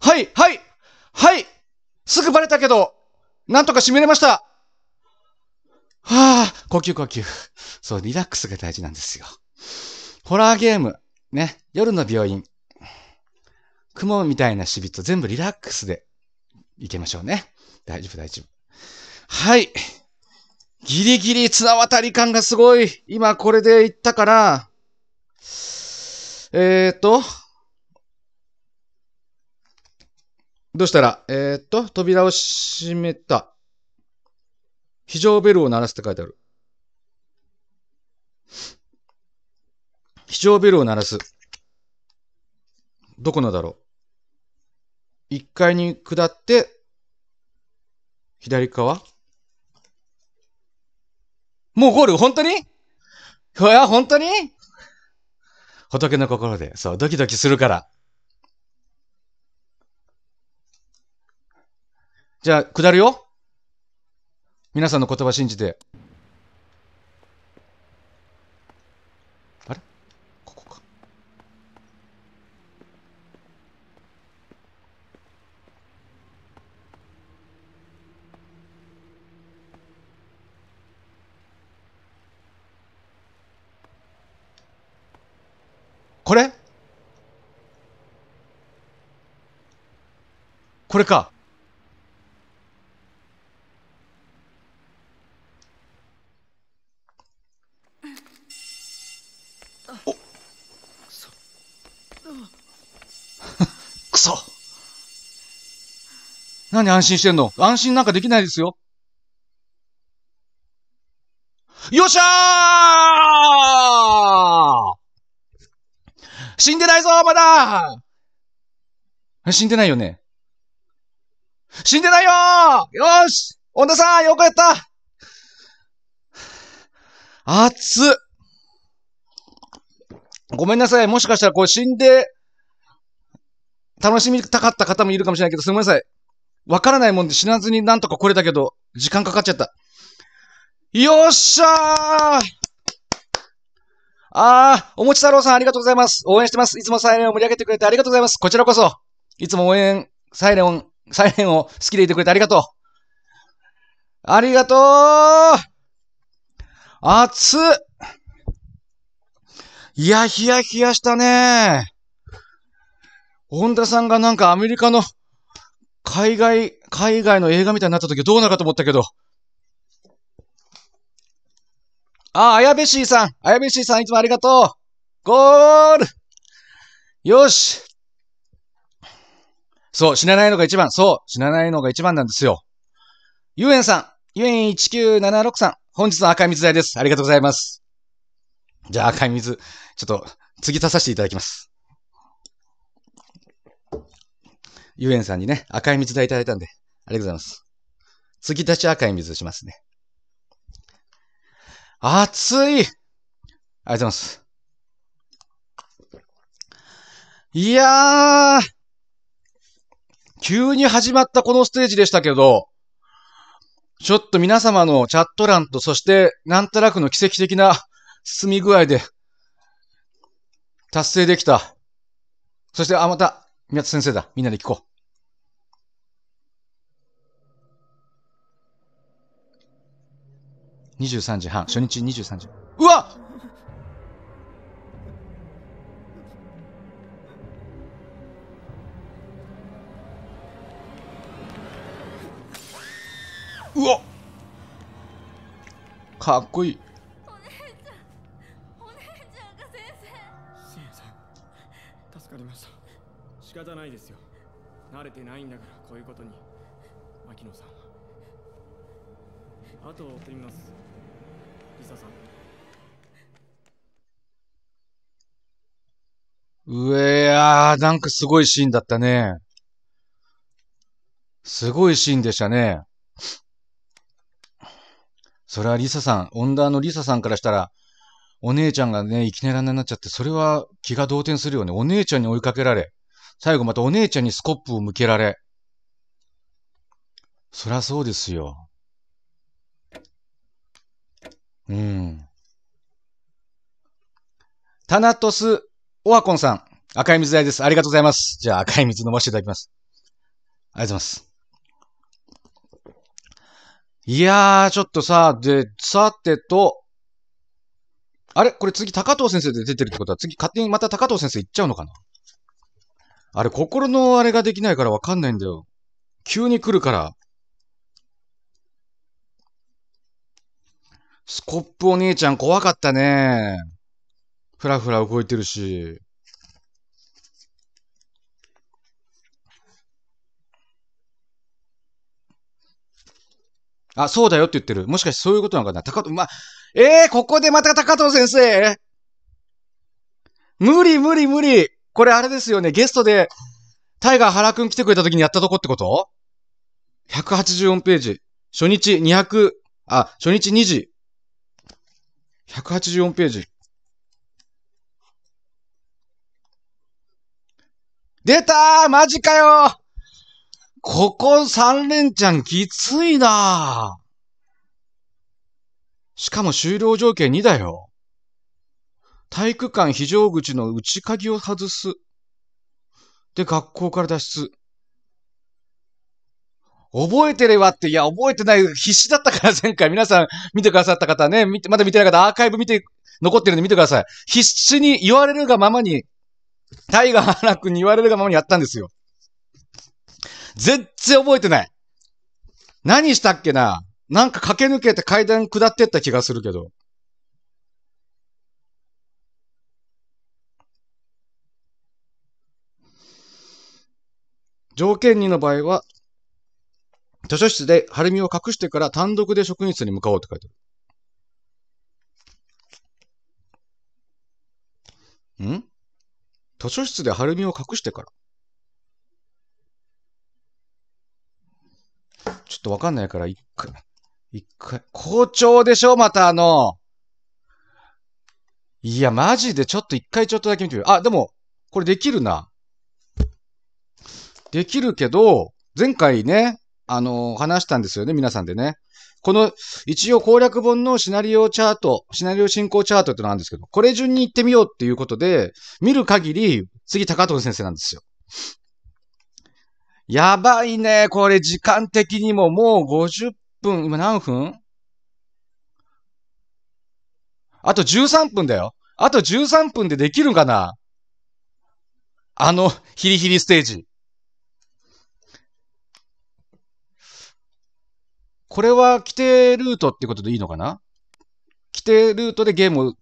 はいはいはいすぐバレたけど、なんとか締めれましたはあ、呼吸呼吸。そう、リラックスが大事なんですよ。ホラーゲーム、ね、夜の病院。雲みたいなシビット全部リラックスでいけましょうね。大丈夫大丈夫。はい。ギリギリ綱渡り感がすごい。今これでいったから、えーと、どうしたら、えー、っと、扉を閉めた。非常ベルを鳴らすって書いてある。非常ベルを鳴らす。どこのだろう。一階に下って、左側もうゴール本当にほや、本当に仏の心で、そう、ドキドキするから。じゃあ、下るよ。皆さんの言葉信じて。あれここか。これこれか。何安心してんの安心なんかできないですよ。よっしゃー死んでないぞまだ死んでないよね死んでないよーよし女田さんよくやった熱っごめんなさい。もしかしたらこう死んで、楽しみたかった方もいるかもしれないけど、すみません。わからないもんで死なずになんとか来れたけど、時間かかっちゃった。よっしゃーあー、おもち太郎さんありがとうございます。応援してます。いつもサイレンを盛り上げてくれてありがとうございます。こちらこそ、いつも応援、サイレン、サイレンを好きでいてくれてありがとう。ありがとう熱っいや、ヒヤヒヤしたね。本田さんがなんかアメリカの海外、海外の映画みたいになった時どうなるかと思ったけど。あ、あやべしーさん。あやべしーさんいつもありがとう。ゴールよしそう、死なないのが一番。そう、死なないのが一番なんですよ。ゆえんさん。ゆえん1976さん。本日の赤い水代です。ありがとうございます。じゃあ赤い水、ちょっと、次足させていただきます。ゆえんさんにね、赤い水代いただいたんで、ありがとうございます。次立ち赤い水しますね。熱いありがとうございます。いやー急に始まったこのステージでしたけど、ちょっと皆様のチャット欄と、そして、なんとなくの奇跡的な進み具合で、達成できた。そして、あ、また、宮田先生だ。みんなで聞こう。23時半。初日23時。うわうわかっこいいお姉ちゃんお姉ちゃんが先生助かりました仕方ないですよ慣れてないんだからこういうことに牧野さん後を追っますうえー、なんかすごいシーンだったね。すごいシーンでしたね。それはリサさん、オンダーのリサさんからしたら、お姉ちゃんがね、いきなりになっちゃって、それは気が動転するよね。お姉ちゃんに追いかけられ。最後またお姉ちゃんにスコップを向けられ。そりゃそうですよ。うん。タナトスオワコンさん、赤い水代です。ありがとうございます。じゃあ赤い水飲ませていただきます。ありがとうございます。いやー、ちょっとさ、で、さてと、あれこれ次高藤先生で出てるってことは、次勝手にまた高藤先生行っちゃうのかなあれ、心のあれができないからわかんないんだよ。急に来るから。スコップお姉ちゃん怖かったねふらふら動いてるし、あ、そうだよって言ってる。もしかしてそういうことなのかな高藤、ま、ええー、ここでまた高藤先生無理無理無理これあれですよね、ゲストで、タイガー原くん来てくれた時にやったとこってこと ?184 ページ。初日200、あ、初日2時。184ページ。出たーマジかよここ3連チャンきついなしかも終了条件2だよ。体育館非常口の内鍵を外す。で、学校から脱出。覚えてればって、いや、覚えてない、必死だったから前回皆さん見てくださった方ね、見て、まだ見てない方、アーカイブ見て、残ってるんで見てください。必死に言われるがままにタイガー花君に言われるがままにやったんですよ。全然覚えてない。何したっけななんか駆け抜けて階段下ってった気がするけど。条件2の場合は、図書室で晴海を隠してから単独で職員室に向かおうって書いてある。ん図書室で晴海を隠してから。ちょっとわかんないから、一回、一回、校長でしょまたあの。いや、マジでちょっと一回ちょっとだけ見てみる。あ、でも、これできるな。できるけど、前回ね、あのー、話したんですよね、皆さんでね。この一応攻略本のシナリオチャート、シナリオ進行チャートってのなんですけど、これ順に行ってみようっていうことで、見る限り、次高藤先生なんですよ。やばいね。これ時間的にももう50分、今何分あと13分だよ。あと13分でできるかなあの、ヒリヒリステージ。これは規定ルートってことでいいのかな規定ルートでゲーム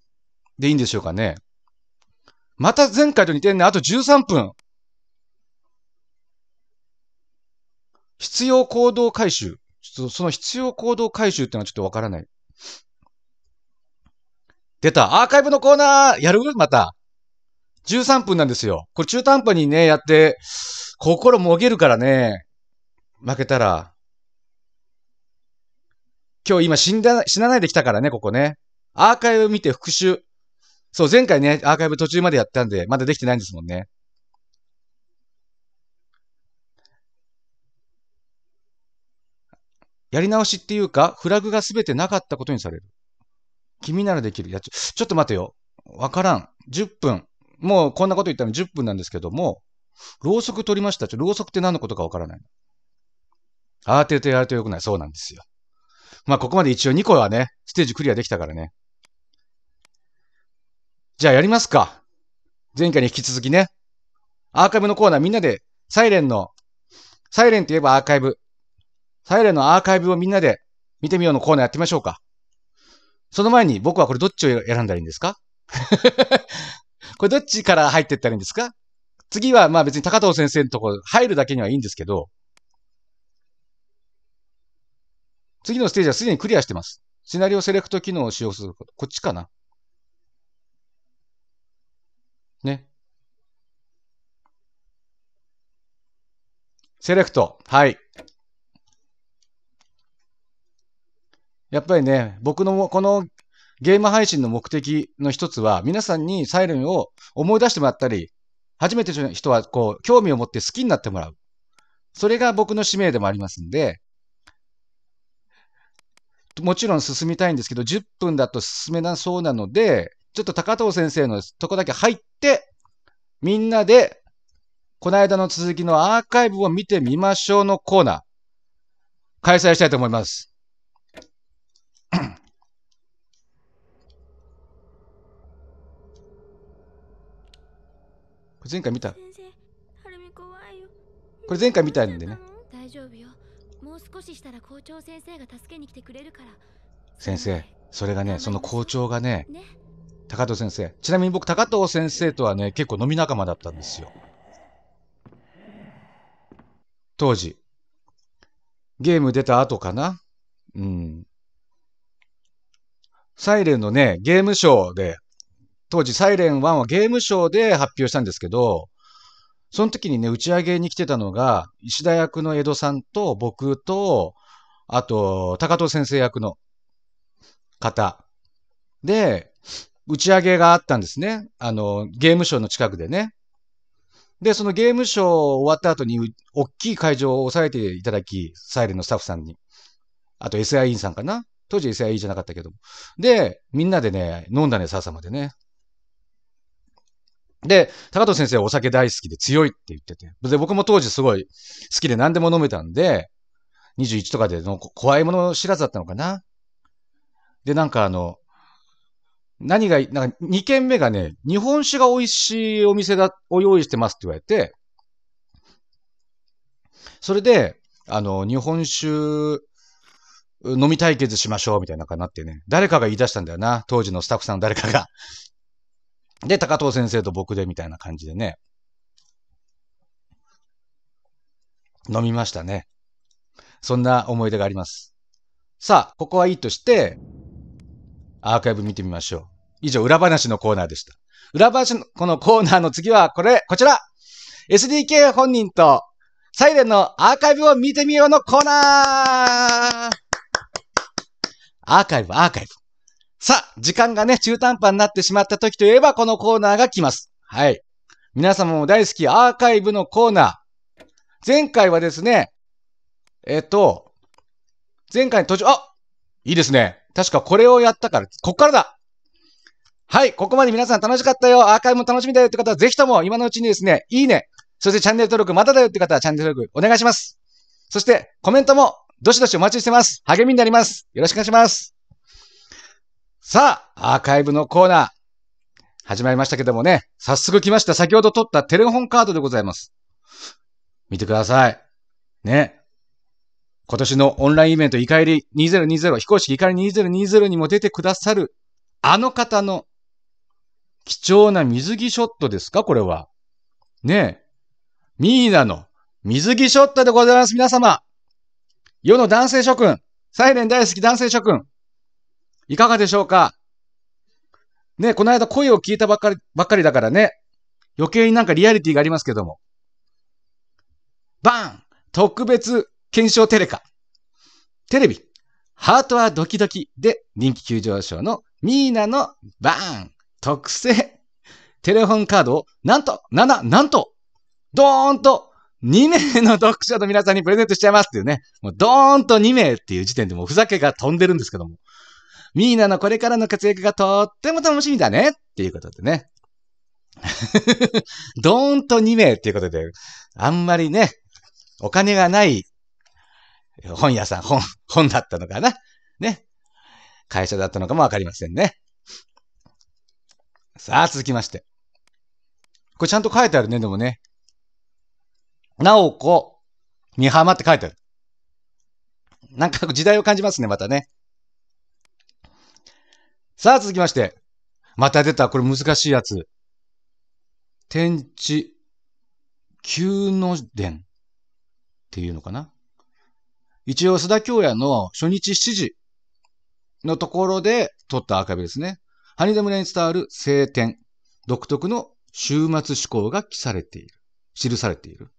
でいいんでしょうかねまた前回と似てんね。あと13分。必要行動回収。ちょっとその必要行動回収ってのはちょっとわからない。出た。アーカイブのコーナーやるまた。13分なんですよ。これ中途半端にね、やって、心もげるからね。負けたら。今日今死んだ、死なないで来たからね、ここね。アーカイブ見て復習。そう、前回ね、アーカイブ途中までやったんで、まだできてないんですもんね。やり直しっていうか、フラグがすべてなかったことにされる。君ならできる。や、ちょ、ちょっと待てよ。わからん。10分。もうこんなこと言ったの10分なんですけども、ろうそく取りました。ちょ、ろうそくって何のことかわからない。慌ててやると良くない。そうなんですよ。まあ、ここまで一応2個はね、ステージクリアできたからね。じゃあやりますか。前回に引き続きね。アーカイブのコーナーみんなで、サイレンの、サイレンといえばアーカイブ。サイレンのアーカイブをみんなで見てみようのコーナーやってみましょうか。その前に僕はこれどっちを選んだらいいんですか これどっちから入っていったらいいんですか次はまあ別に高藤先生のとこ入るだけにはいいんですけど、次のステージはすでにクリアしてます。シナリオセレクト機能を使用すること。こっちかなね。セレクト。はい。やっぱりね、僕のこのゲーム配信の目的の一つは、皆さんにサイレンを思い出してもらったり、初めての人はこう、興味を持って好きになってもらう。それが僕の使命でもありますんで、もちろん進みたいんですけど、10分だと進めなそうなので、ちょっと高藤先生のとこだけ入って、みんなで、この間の続きのアーカイブを見てみましょうのコーナー、開催したいと思います。前回見たこれ前回見たんでね。大丈夫よ。う少ししたら校長先生が助けに来てくれるから先生それがねその校長がね、ね、高藤先生ちなみに僕高藤先生とはね結構飲み仲間だったんですよ当時ゲーム出た後かなうんサイレンのね、ゲームショーで、当時サイレン1はゲームショーで発表したんですけど、その時にね、打ち上げに来てたのが、石田役の江戸さんと、僕と、あと、高藤先生役の方。で、打ち上げがあったんですね。あの、ゲームショーの近くでね。で、そのゲームショー終わった後に、大きい会場を押さえていただき、サイレンのスタッフさんに。あと SIE さんかな当時 SIE じゃなかったけども。で、みんなでね、飲んだね、さあさまでね。で、高藤先生はお酒大好きで強いって言ってて。で、僕も当時すごい好きで何でも飲めたんで、21とかでの怖いもの知らずだったのかな。で、なんかあの、何が、なんか2軒目がね、日本酒が美味しいお店だ、を用意してますって言われて、それで、あの、日本酒飲み対決しましょうみたいな感じになってね、誰かが言い出したんだよな、当時のスタッフさん誰かが。で、高藤先生と僕でみたいな感じでね。飲みましたね。そんな思い出があります。さあ、ここはいいとして、アーカイブ見てみましょう。以上、裏話のコーナーでした。裏話の、このコーナーの次は、これ、こちら !SDK 本人と、サイレンのアーカイブを見てみようのコーナーアーカイブ、アーカイブ。さあ、時間がね、中途半端になってしまった時といえば、このコーナーが来ます。はい。皆様も大好きアーカイブのコーナー。前回はですね、えっと、前回途中、あいいですね。確かこれをやったから、こっからだはい、ここまで皆さん楽しかったよ、アーカイブも楽しみだよって方は、ぜひとも今のうちにですね、いいね、そしてチャンネル登録まだだよって方はチャンネル登録お願いします。そして、コメントもどしどしお待ちしてます。励みになります。よろしくお願いします。さあ、アーカイブのコーナー、始まりましたけどもね、早速来ました。先ほど撮ったテレホンカードでございます。見てください。ね。今年のオンラインイベント、怒り2020、非公式怒り2020にも出てくださる、あの方の、貴重な水着ショットですかこれは。ねえ。ミーナの水着ショットでございます。皆様。世の男性諸君。サイレン大好き男性諸君。いかがでしょうかね、この間声を聞いたばっかり、ばっかりだからね、余計になんかリアリティがありますけども。バーン特別検証テレカ。テレビ、ハートはドキドキで人気急上昇のミーナのバーン特製テレホンカードをなんと、7、なんと、ドーンと2名の読者の皆さんにプレゼントしちゃいますっていうね。もうドーンと2名っていう時点でもうふざけが飛んでるんですけども。ミーナのこれからの活躍がとっても楽しみだねっていうことでね。ドーンと2名っていうことで、あんまりね、お金がない本屋さん、本、本だったのかなね。会社だったのかもわかりませんね。さあ、続きまして。これちゃんと書いてあるね、でもね。なおこ、みはまって書いてある。なんか時代を感じますね、またね。さあ、続きまして。また出た。これ難しいやつ。天地、九の伝っていうのかな。一応、須田京也の初日7時のところで撮ったアーカイブですね。ハニダムレに伝わる晴天。独特の終末思考が記されている。記されている。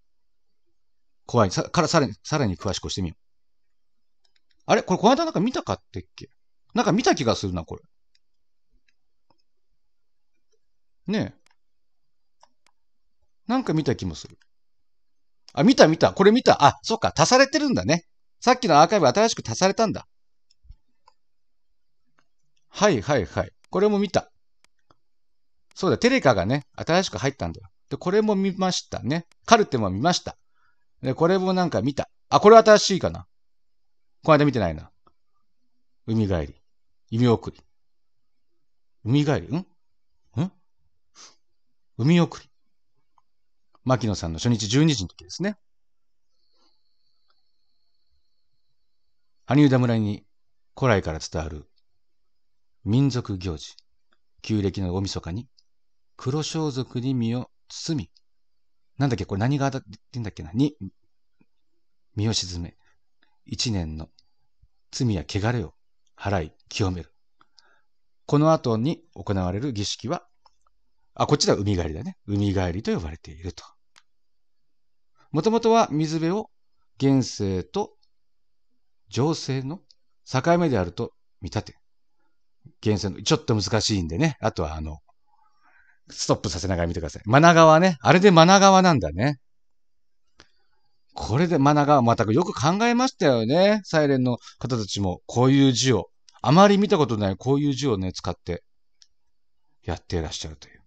怖い。さ、からさらに、さらに詳しくしてみよう。あれこれこの間なんか見たかってっけなんか見た気がするな、これ。ねえ。なんか見た気もする。あ、見た見た。これ見た。あ、そっか。足されてるんだね。さっきのアーカイブ新しく足されたんだ。はいはいはい。これも見た。そうだ、テレカがね、新しく入ったんだよ。で、これも見ましたね。カルテも見ました。で、これもなんか見た。あ、これ新しいかな。この間見てないな。海帰り。夢送り。海帰りん海送り。牧野さんの初日12時の時ですね。羽生田村に古来から伝わる民族行事、旧暦の大晦日に黒装束に身を包み、なんだっけ、これ何が当たってんだっけな、に、身を沈め、一年の罪や汚れを払い清める。この後に行われる儀式はあ、こっちでは海帰りだね。海帰りと呼ばれていると。もともとは水辺を現世と情勢の境目であると見立て、現世の、ちょっと難しいんでね。あとはあの、ストップさせながら見てください。マナ川ね。あれでマナ川なんだね。これでマナ川、またよく考えましたよね。サイレンの方たちも、こういう字を、あまり見たことないこういう字をね、使って、やっていらっしゃるという。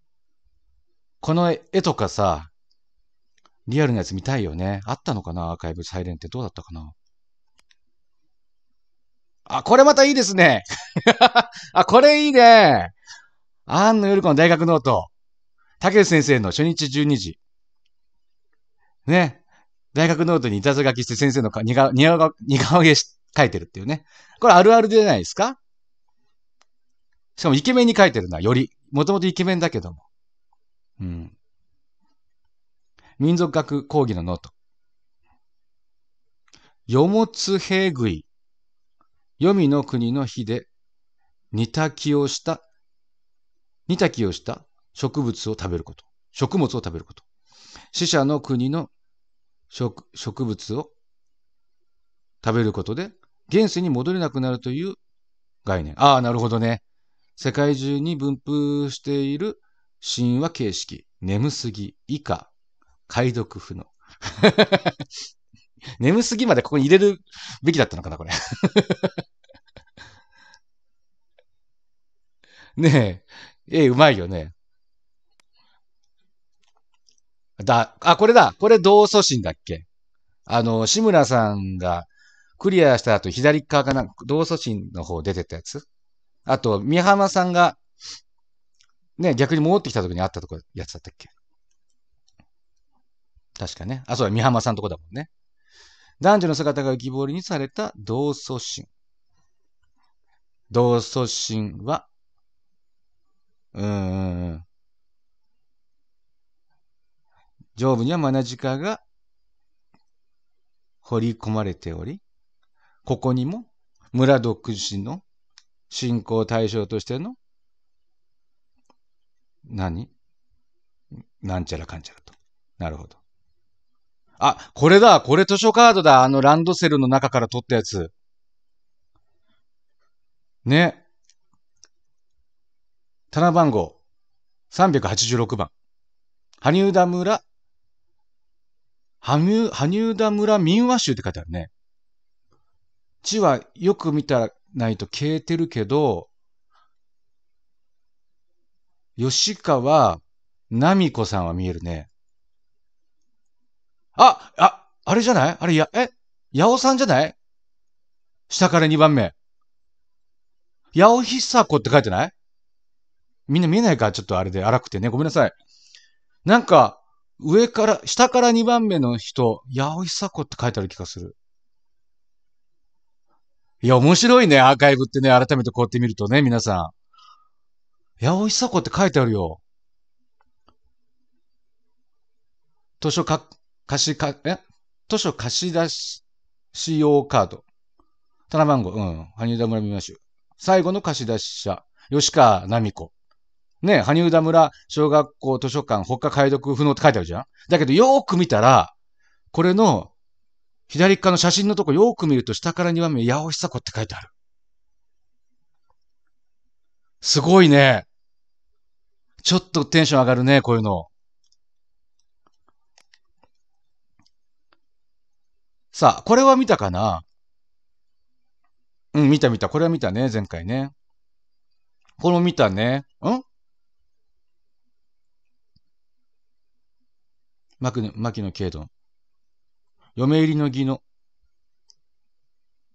この絵とかさ、リアルなやつ見たいよね。あったのかなアーカイブサイレンってどうだったかなあ、これまたいいですね。あ、これいいね。アンの夜この大学ノート。竹内先生の初日12時。ね。大学ノートにいたず書きして先生の似顔絵書いてるっていうね。これあるあるじゃないですかしかもイケメンに書いてるな、より。もともとイケメンだけども。うん。民族学講義のノート。よもつ平食い。黄泉の国の火で煮炊きをした、煮炊きをした植物を食べること。食物を食べること。死者の国の植植物を食べることで、現世に戻れなくなるという概念。ああ、なるほどね。世界中に分布している死因は形式、眠すぎ、以下、解読不能。眠すぎまでここに入れるべきだったのかな、これ ねえ、ええ、うまいよね。だ、あ、これだ。これ同祖神だっけあの、志村さんがクリアした後、左側かな、同祖神の方出てったやつあと、三浜さんがね、逆に戻ってきた時にあったとこやつだったっけ確かね。あ、そうだ、三浜さんとこだもんね。男女の姿が浮き彫りにされた同祖神。同祖神は、うーん。上部にはマナジカが彫り込まれており、ここにも村独自の信仰対象としての何なんちゃらかんちゃらと。なるほど。あ、これだこれ図書カードだあのランドセルの中から取ったやつ。ね。棚番号386番。羽生田村、羽生、羽生田村民話集って書いてあるね。字はよく見たないと消えてるけど、吉川奈美子さんは見えるね。あ、あ、あれじゃないあれや、え八尾さんじゃない下から2番目。八尾久子って書いてないみんな見えないかちょっとあれで荒くてね。ごめんなさい。なんか、上から、下から2番目の人、八尾久子って書いてある気がする。いや、面白いね、アーカイブってね、改めてこうやって見るとね、皆さん。八尾久子って書いてあるよ。図書か、貸しか、え図書貸し出し、使用カード。棚番号、うん。羽生田村見ましょう。最後の貸し出し者、吉川奈美子。ね、羽生田村小学校図書館、北解読不能って書いてあるじゃんだけどよーく見たら、これの左側の写真のとこよーく見ると下から2番目、八尾久子って書いてある。すごいね。ちょっとテンション上がるね、こういうの。さあ、これは見たかなうん、見た見た。これは見たね、前回ね。これも見たね。んキノケイドン。嫁入りの儀の。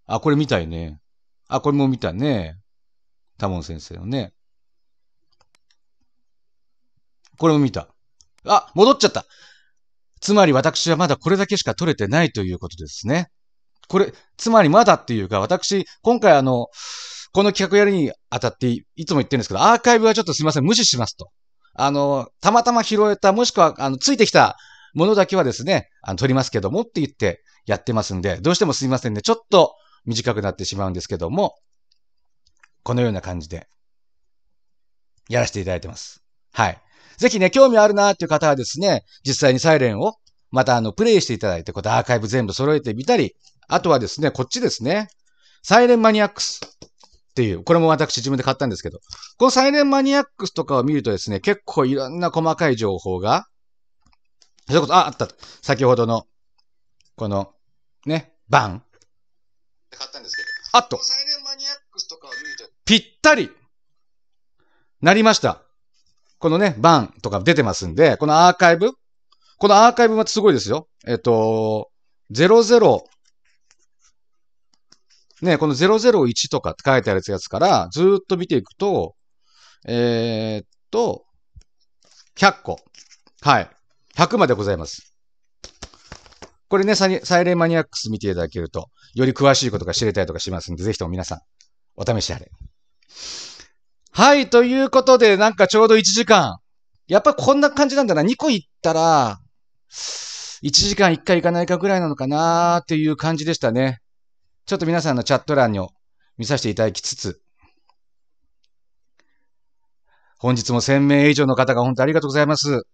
あ、これ見たいね。あ、これも見たね。多ン先生のね。これも見た。あ、戻っちゃった。つまり私はまだこれだけしか取れてないということですね。これ、つまりまだっていうか、私、今回あの、この企画やるにあたって、いつも言ってるんですけど、アーカイブはちょっとすいません、無視しますと。あの、たまたま拾えた、もしくは、あの、ついてきたものだけはですね、あの、取りますけどもって言ってやってますんで、どうしてもすいませんね、ちょっと短くなってしまうんですけども、このような感じで、やらせていただいてます。はい。ぜひね、興味あるなっていう方はですね、実際にサイレンを、またあの、プレイしていただいて、こうやってアーカイブ全部揃えてみたり、あとはですね、こっちですね。サイレンマニアックスっていう、これも私自分で買ったんですけど、このサイレンマニアックスとかを見るとですね、結構いろんな細かい情報が、そうこと、あ、あった。先ほどの、この、ね、バン。買ったんですけど。あっと。サイレンマニアックスとかを見ると、ぴったりなりました。このね、バンとか出てますんで、このアーカイブ、このアーカイブもすごいですよ。えっと、00、ね、この001とかって書いてあるやつからずっと見ていくと、えー、っと、100個。はい。100までございます。これね、サイレンマニアックス見ていただけると、より詳しいことが知れたりとかしますんで、ぜひとも皆さん、お試しあれ。はい、ということで、なんかちょうど1時間。やっぱこんな感じなんだな。2個行ったら、1時間1回行かないかぐらいなのかなーっていう感じでしたね。ちょっと皆さんのチャット欄を見させていただきつつ。本日も1000名以上の方が本当ありがとうございます。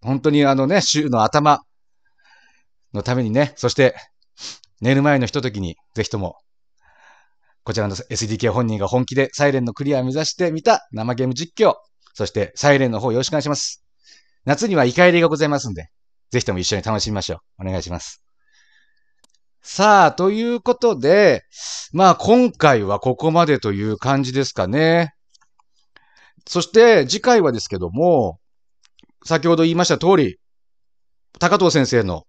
本当にあのね、週の頭のためにね、そして寝る前のひと時にぜひともこちらの SDK 本人が本気でサイレンのクリアを目指してみた生ゲーム実況、そしてサイレンの方よろしくお願いします。夏にはイカエリがございますんで、ぜひとも一緒に楽しみましょう。お願いします。さあ、ということで、まあ今回はここまでという感じですかね。そして次回はですけども、先ほど言いました通り、高藤先生の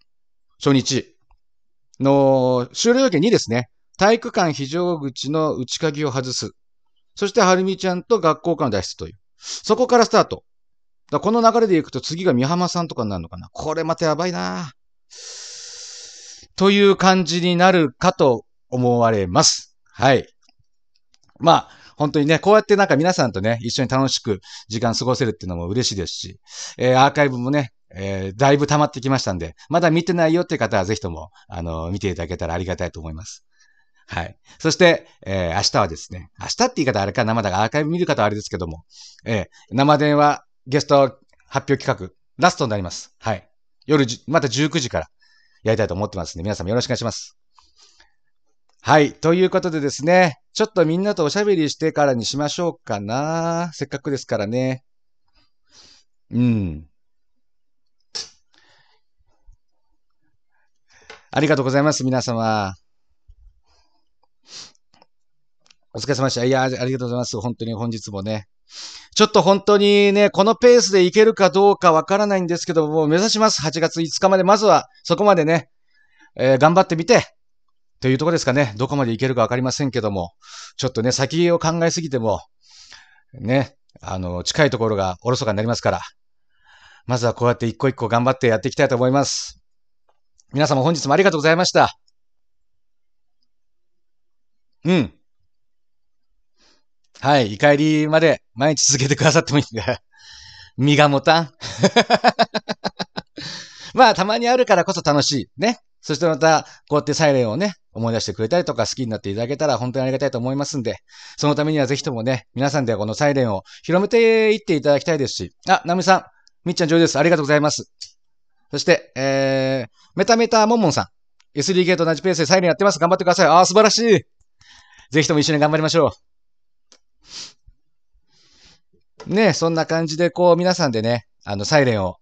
初日の終了条件2ですね。体育館非常口の内鍵を外す。そして、はるみちゃんと学校から脱出という。そこからスタート。だこの流れで行くと次が美浜さんとかになるのかな。これまたやばいなという感じになるかと思われます。はい。まあ、本当にね、こうやってなんか皆さんとね、一緒に楽しく時間過ごせるっていうのも嬉しいですし、えー、アーカイブもね、えー、だいぶ溜まってきましたんで、まだ見てないよって方はぜひとも、あのー、見ていただけたらありがたいと思います。はい。そして、えー、明日はですね、明日って言い方あれか、生だがアーカイブ見る方はあれですけども、えー、生電話ゲスト発表企画、ラストになります。はい。夜じ、また19時からやりたいと思ってますんで、皆様よろしくお願いします。はい。ということでですね、ちょっとみんなとおしゃべりしてからにしましょうかな。せっかくですからね。うん。ありがとうございます、皆様。お疲れ様でした。いや、ありがとうございます。本当に本日もね。ちょっと本当にね、このペースでいけるかどうかわからないんですけども、目指します。8月5日まで。まずは、そこまでね、えー、頑張ってみて、というとこですかね。どこまでいけるかわかりませんけども、ちょっとね、先を考えすぎても、ね、あの、近いところがおろそかになりますから、まずはこうやって一個一個頑張ってやっていきたいと思います。皆様本日もありがとうございました。うん。はい、怒りまで毎日続けてくださってもいいんで、身が持たん。まあ、たまにあるからこそ楽しい。ね。そしてまた、こうやってサイレンをね、思い出してくれたりとか好きになっていただけたら本当にありがたいと思いますんで、そのためにはぜひともね、皆さんではこのサイレンを広めていっていただきたいですし、あ、ナミさん、みっちゃん上手です。ありがとうございます。そして、えー、メタメタモンモンさん、SDK と同じペースでサイレンやってます。頑張ってください。ああ、素晴らしい。ぜひとも一緒に頑張りましょう。ねそんな感じで、こう、皆さんでね、あの、サイレンを、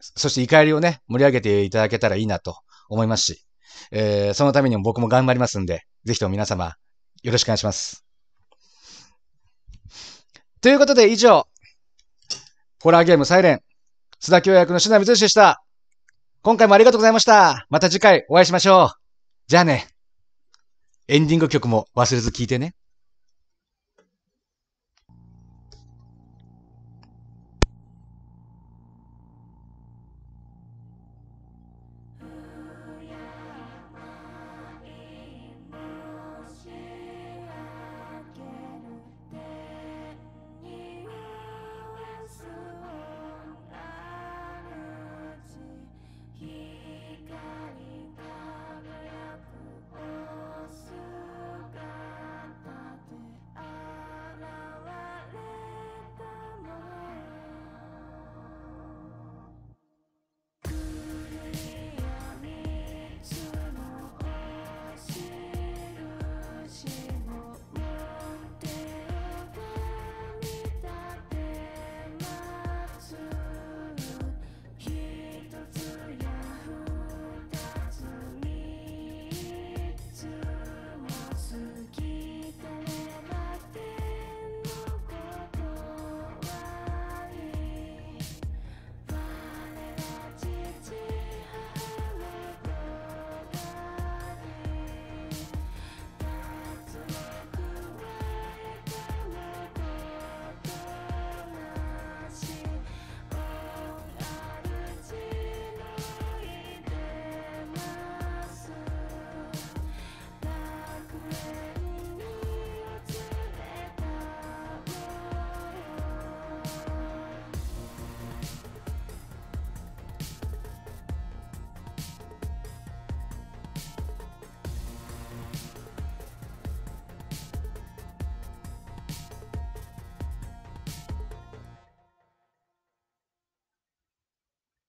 そして怒りをね、盛り上げていただけたらいいなと思いますし、えー、そのためにも僕も頑張りますんで、ぜひとも皆様、よろしくお願いします。ということで、以上、ホラーゲームサイレン、津田教役の品水でした。今回もありがとうございました。また次回お会いしましょう。じゃあね。エンディング曲も忘れず聴いてね。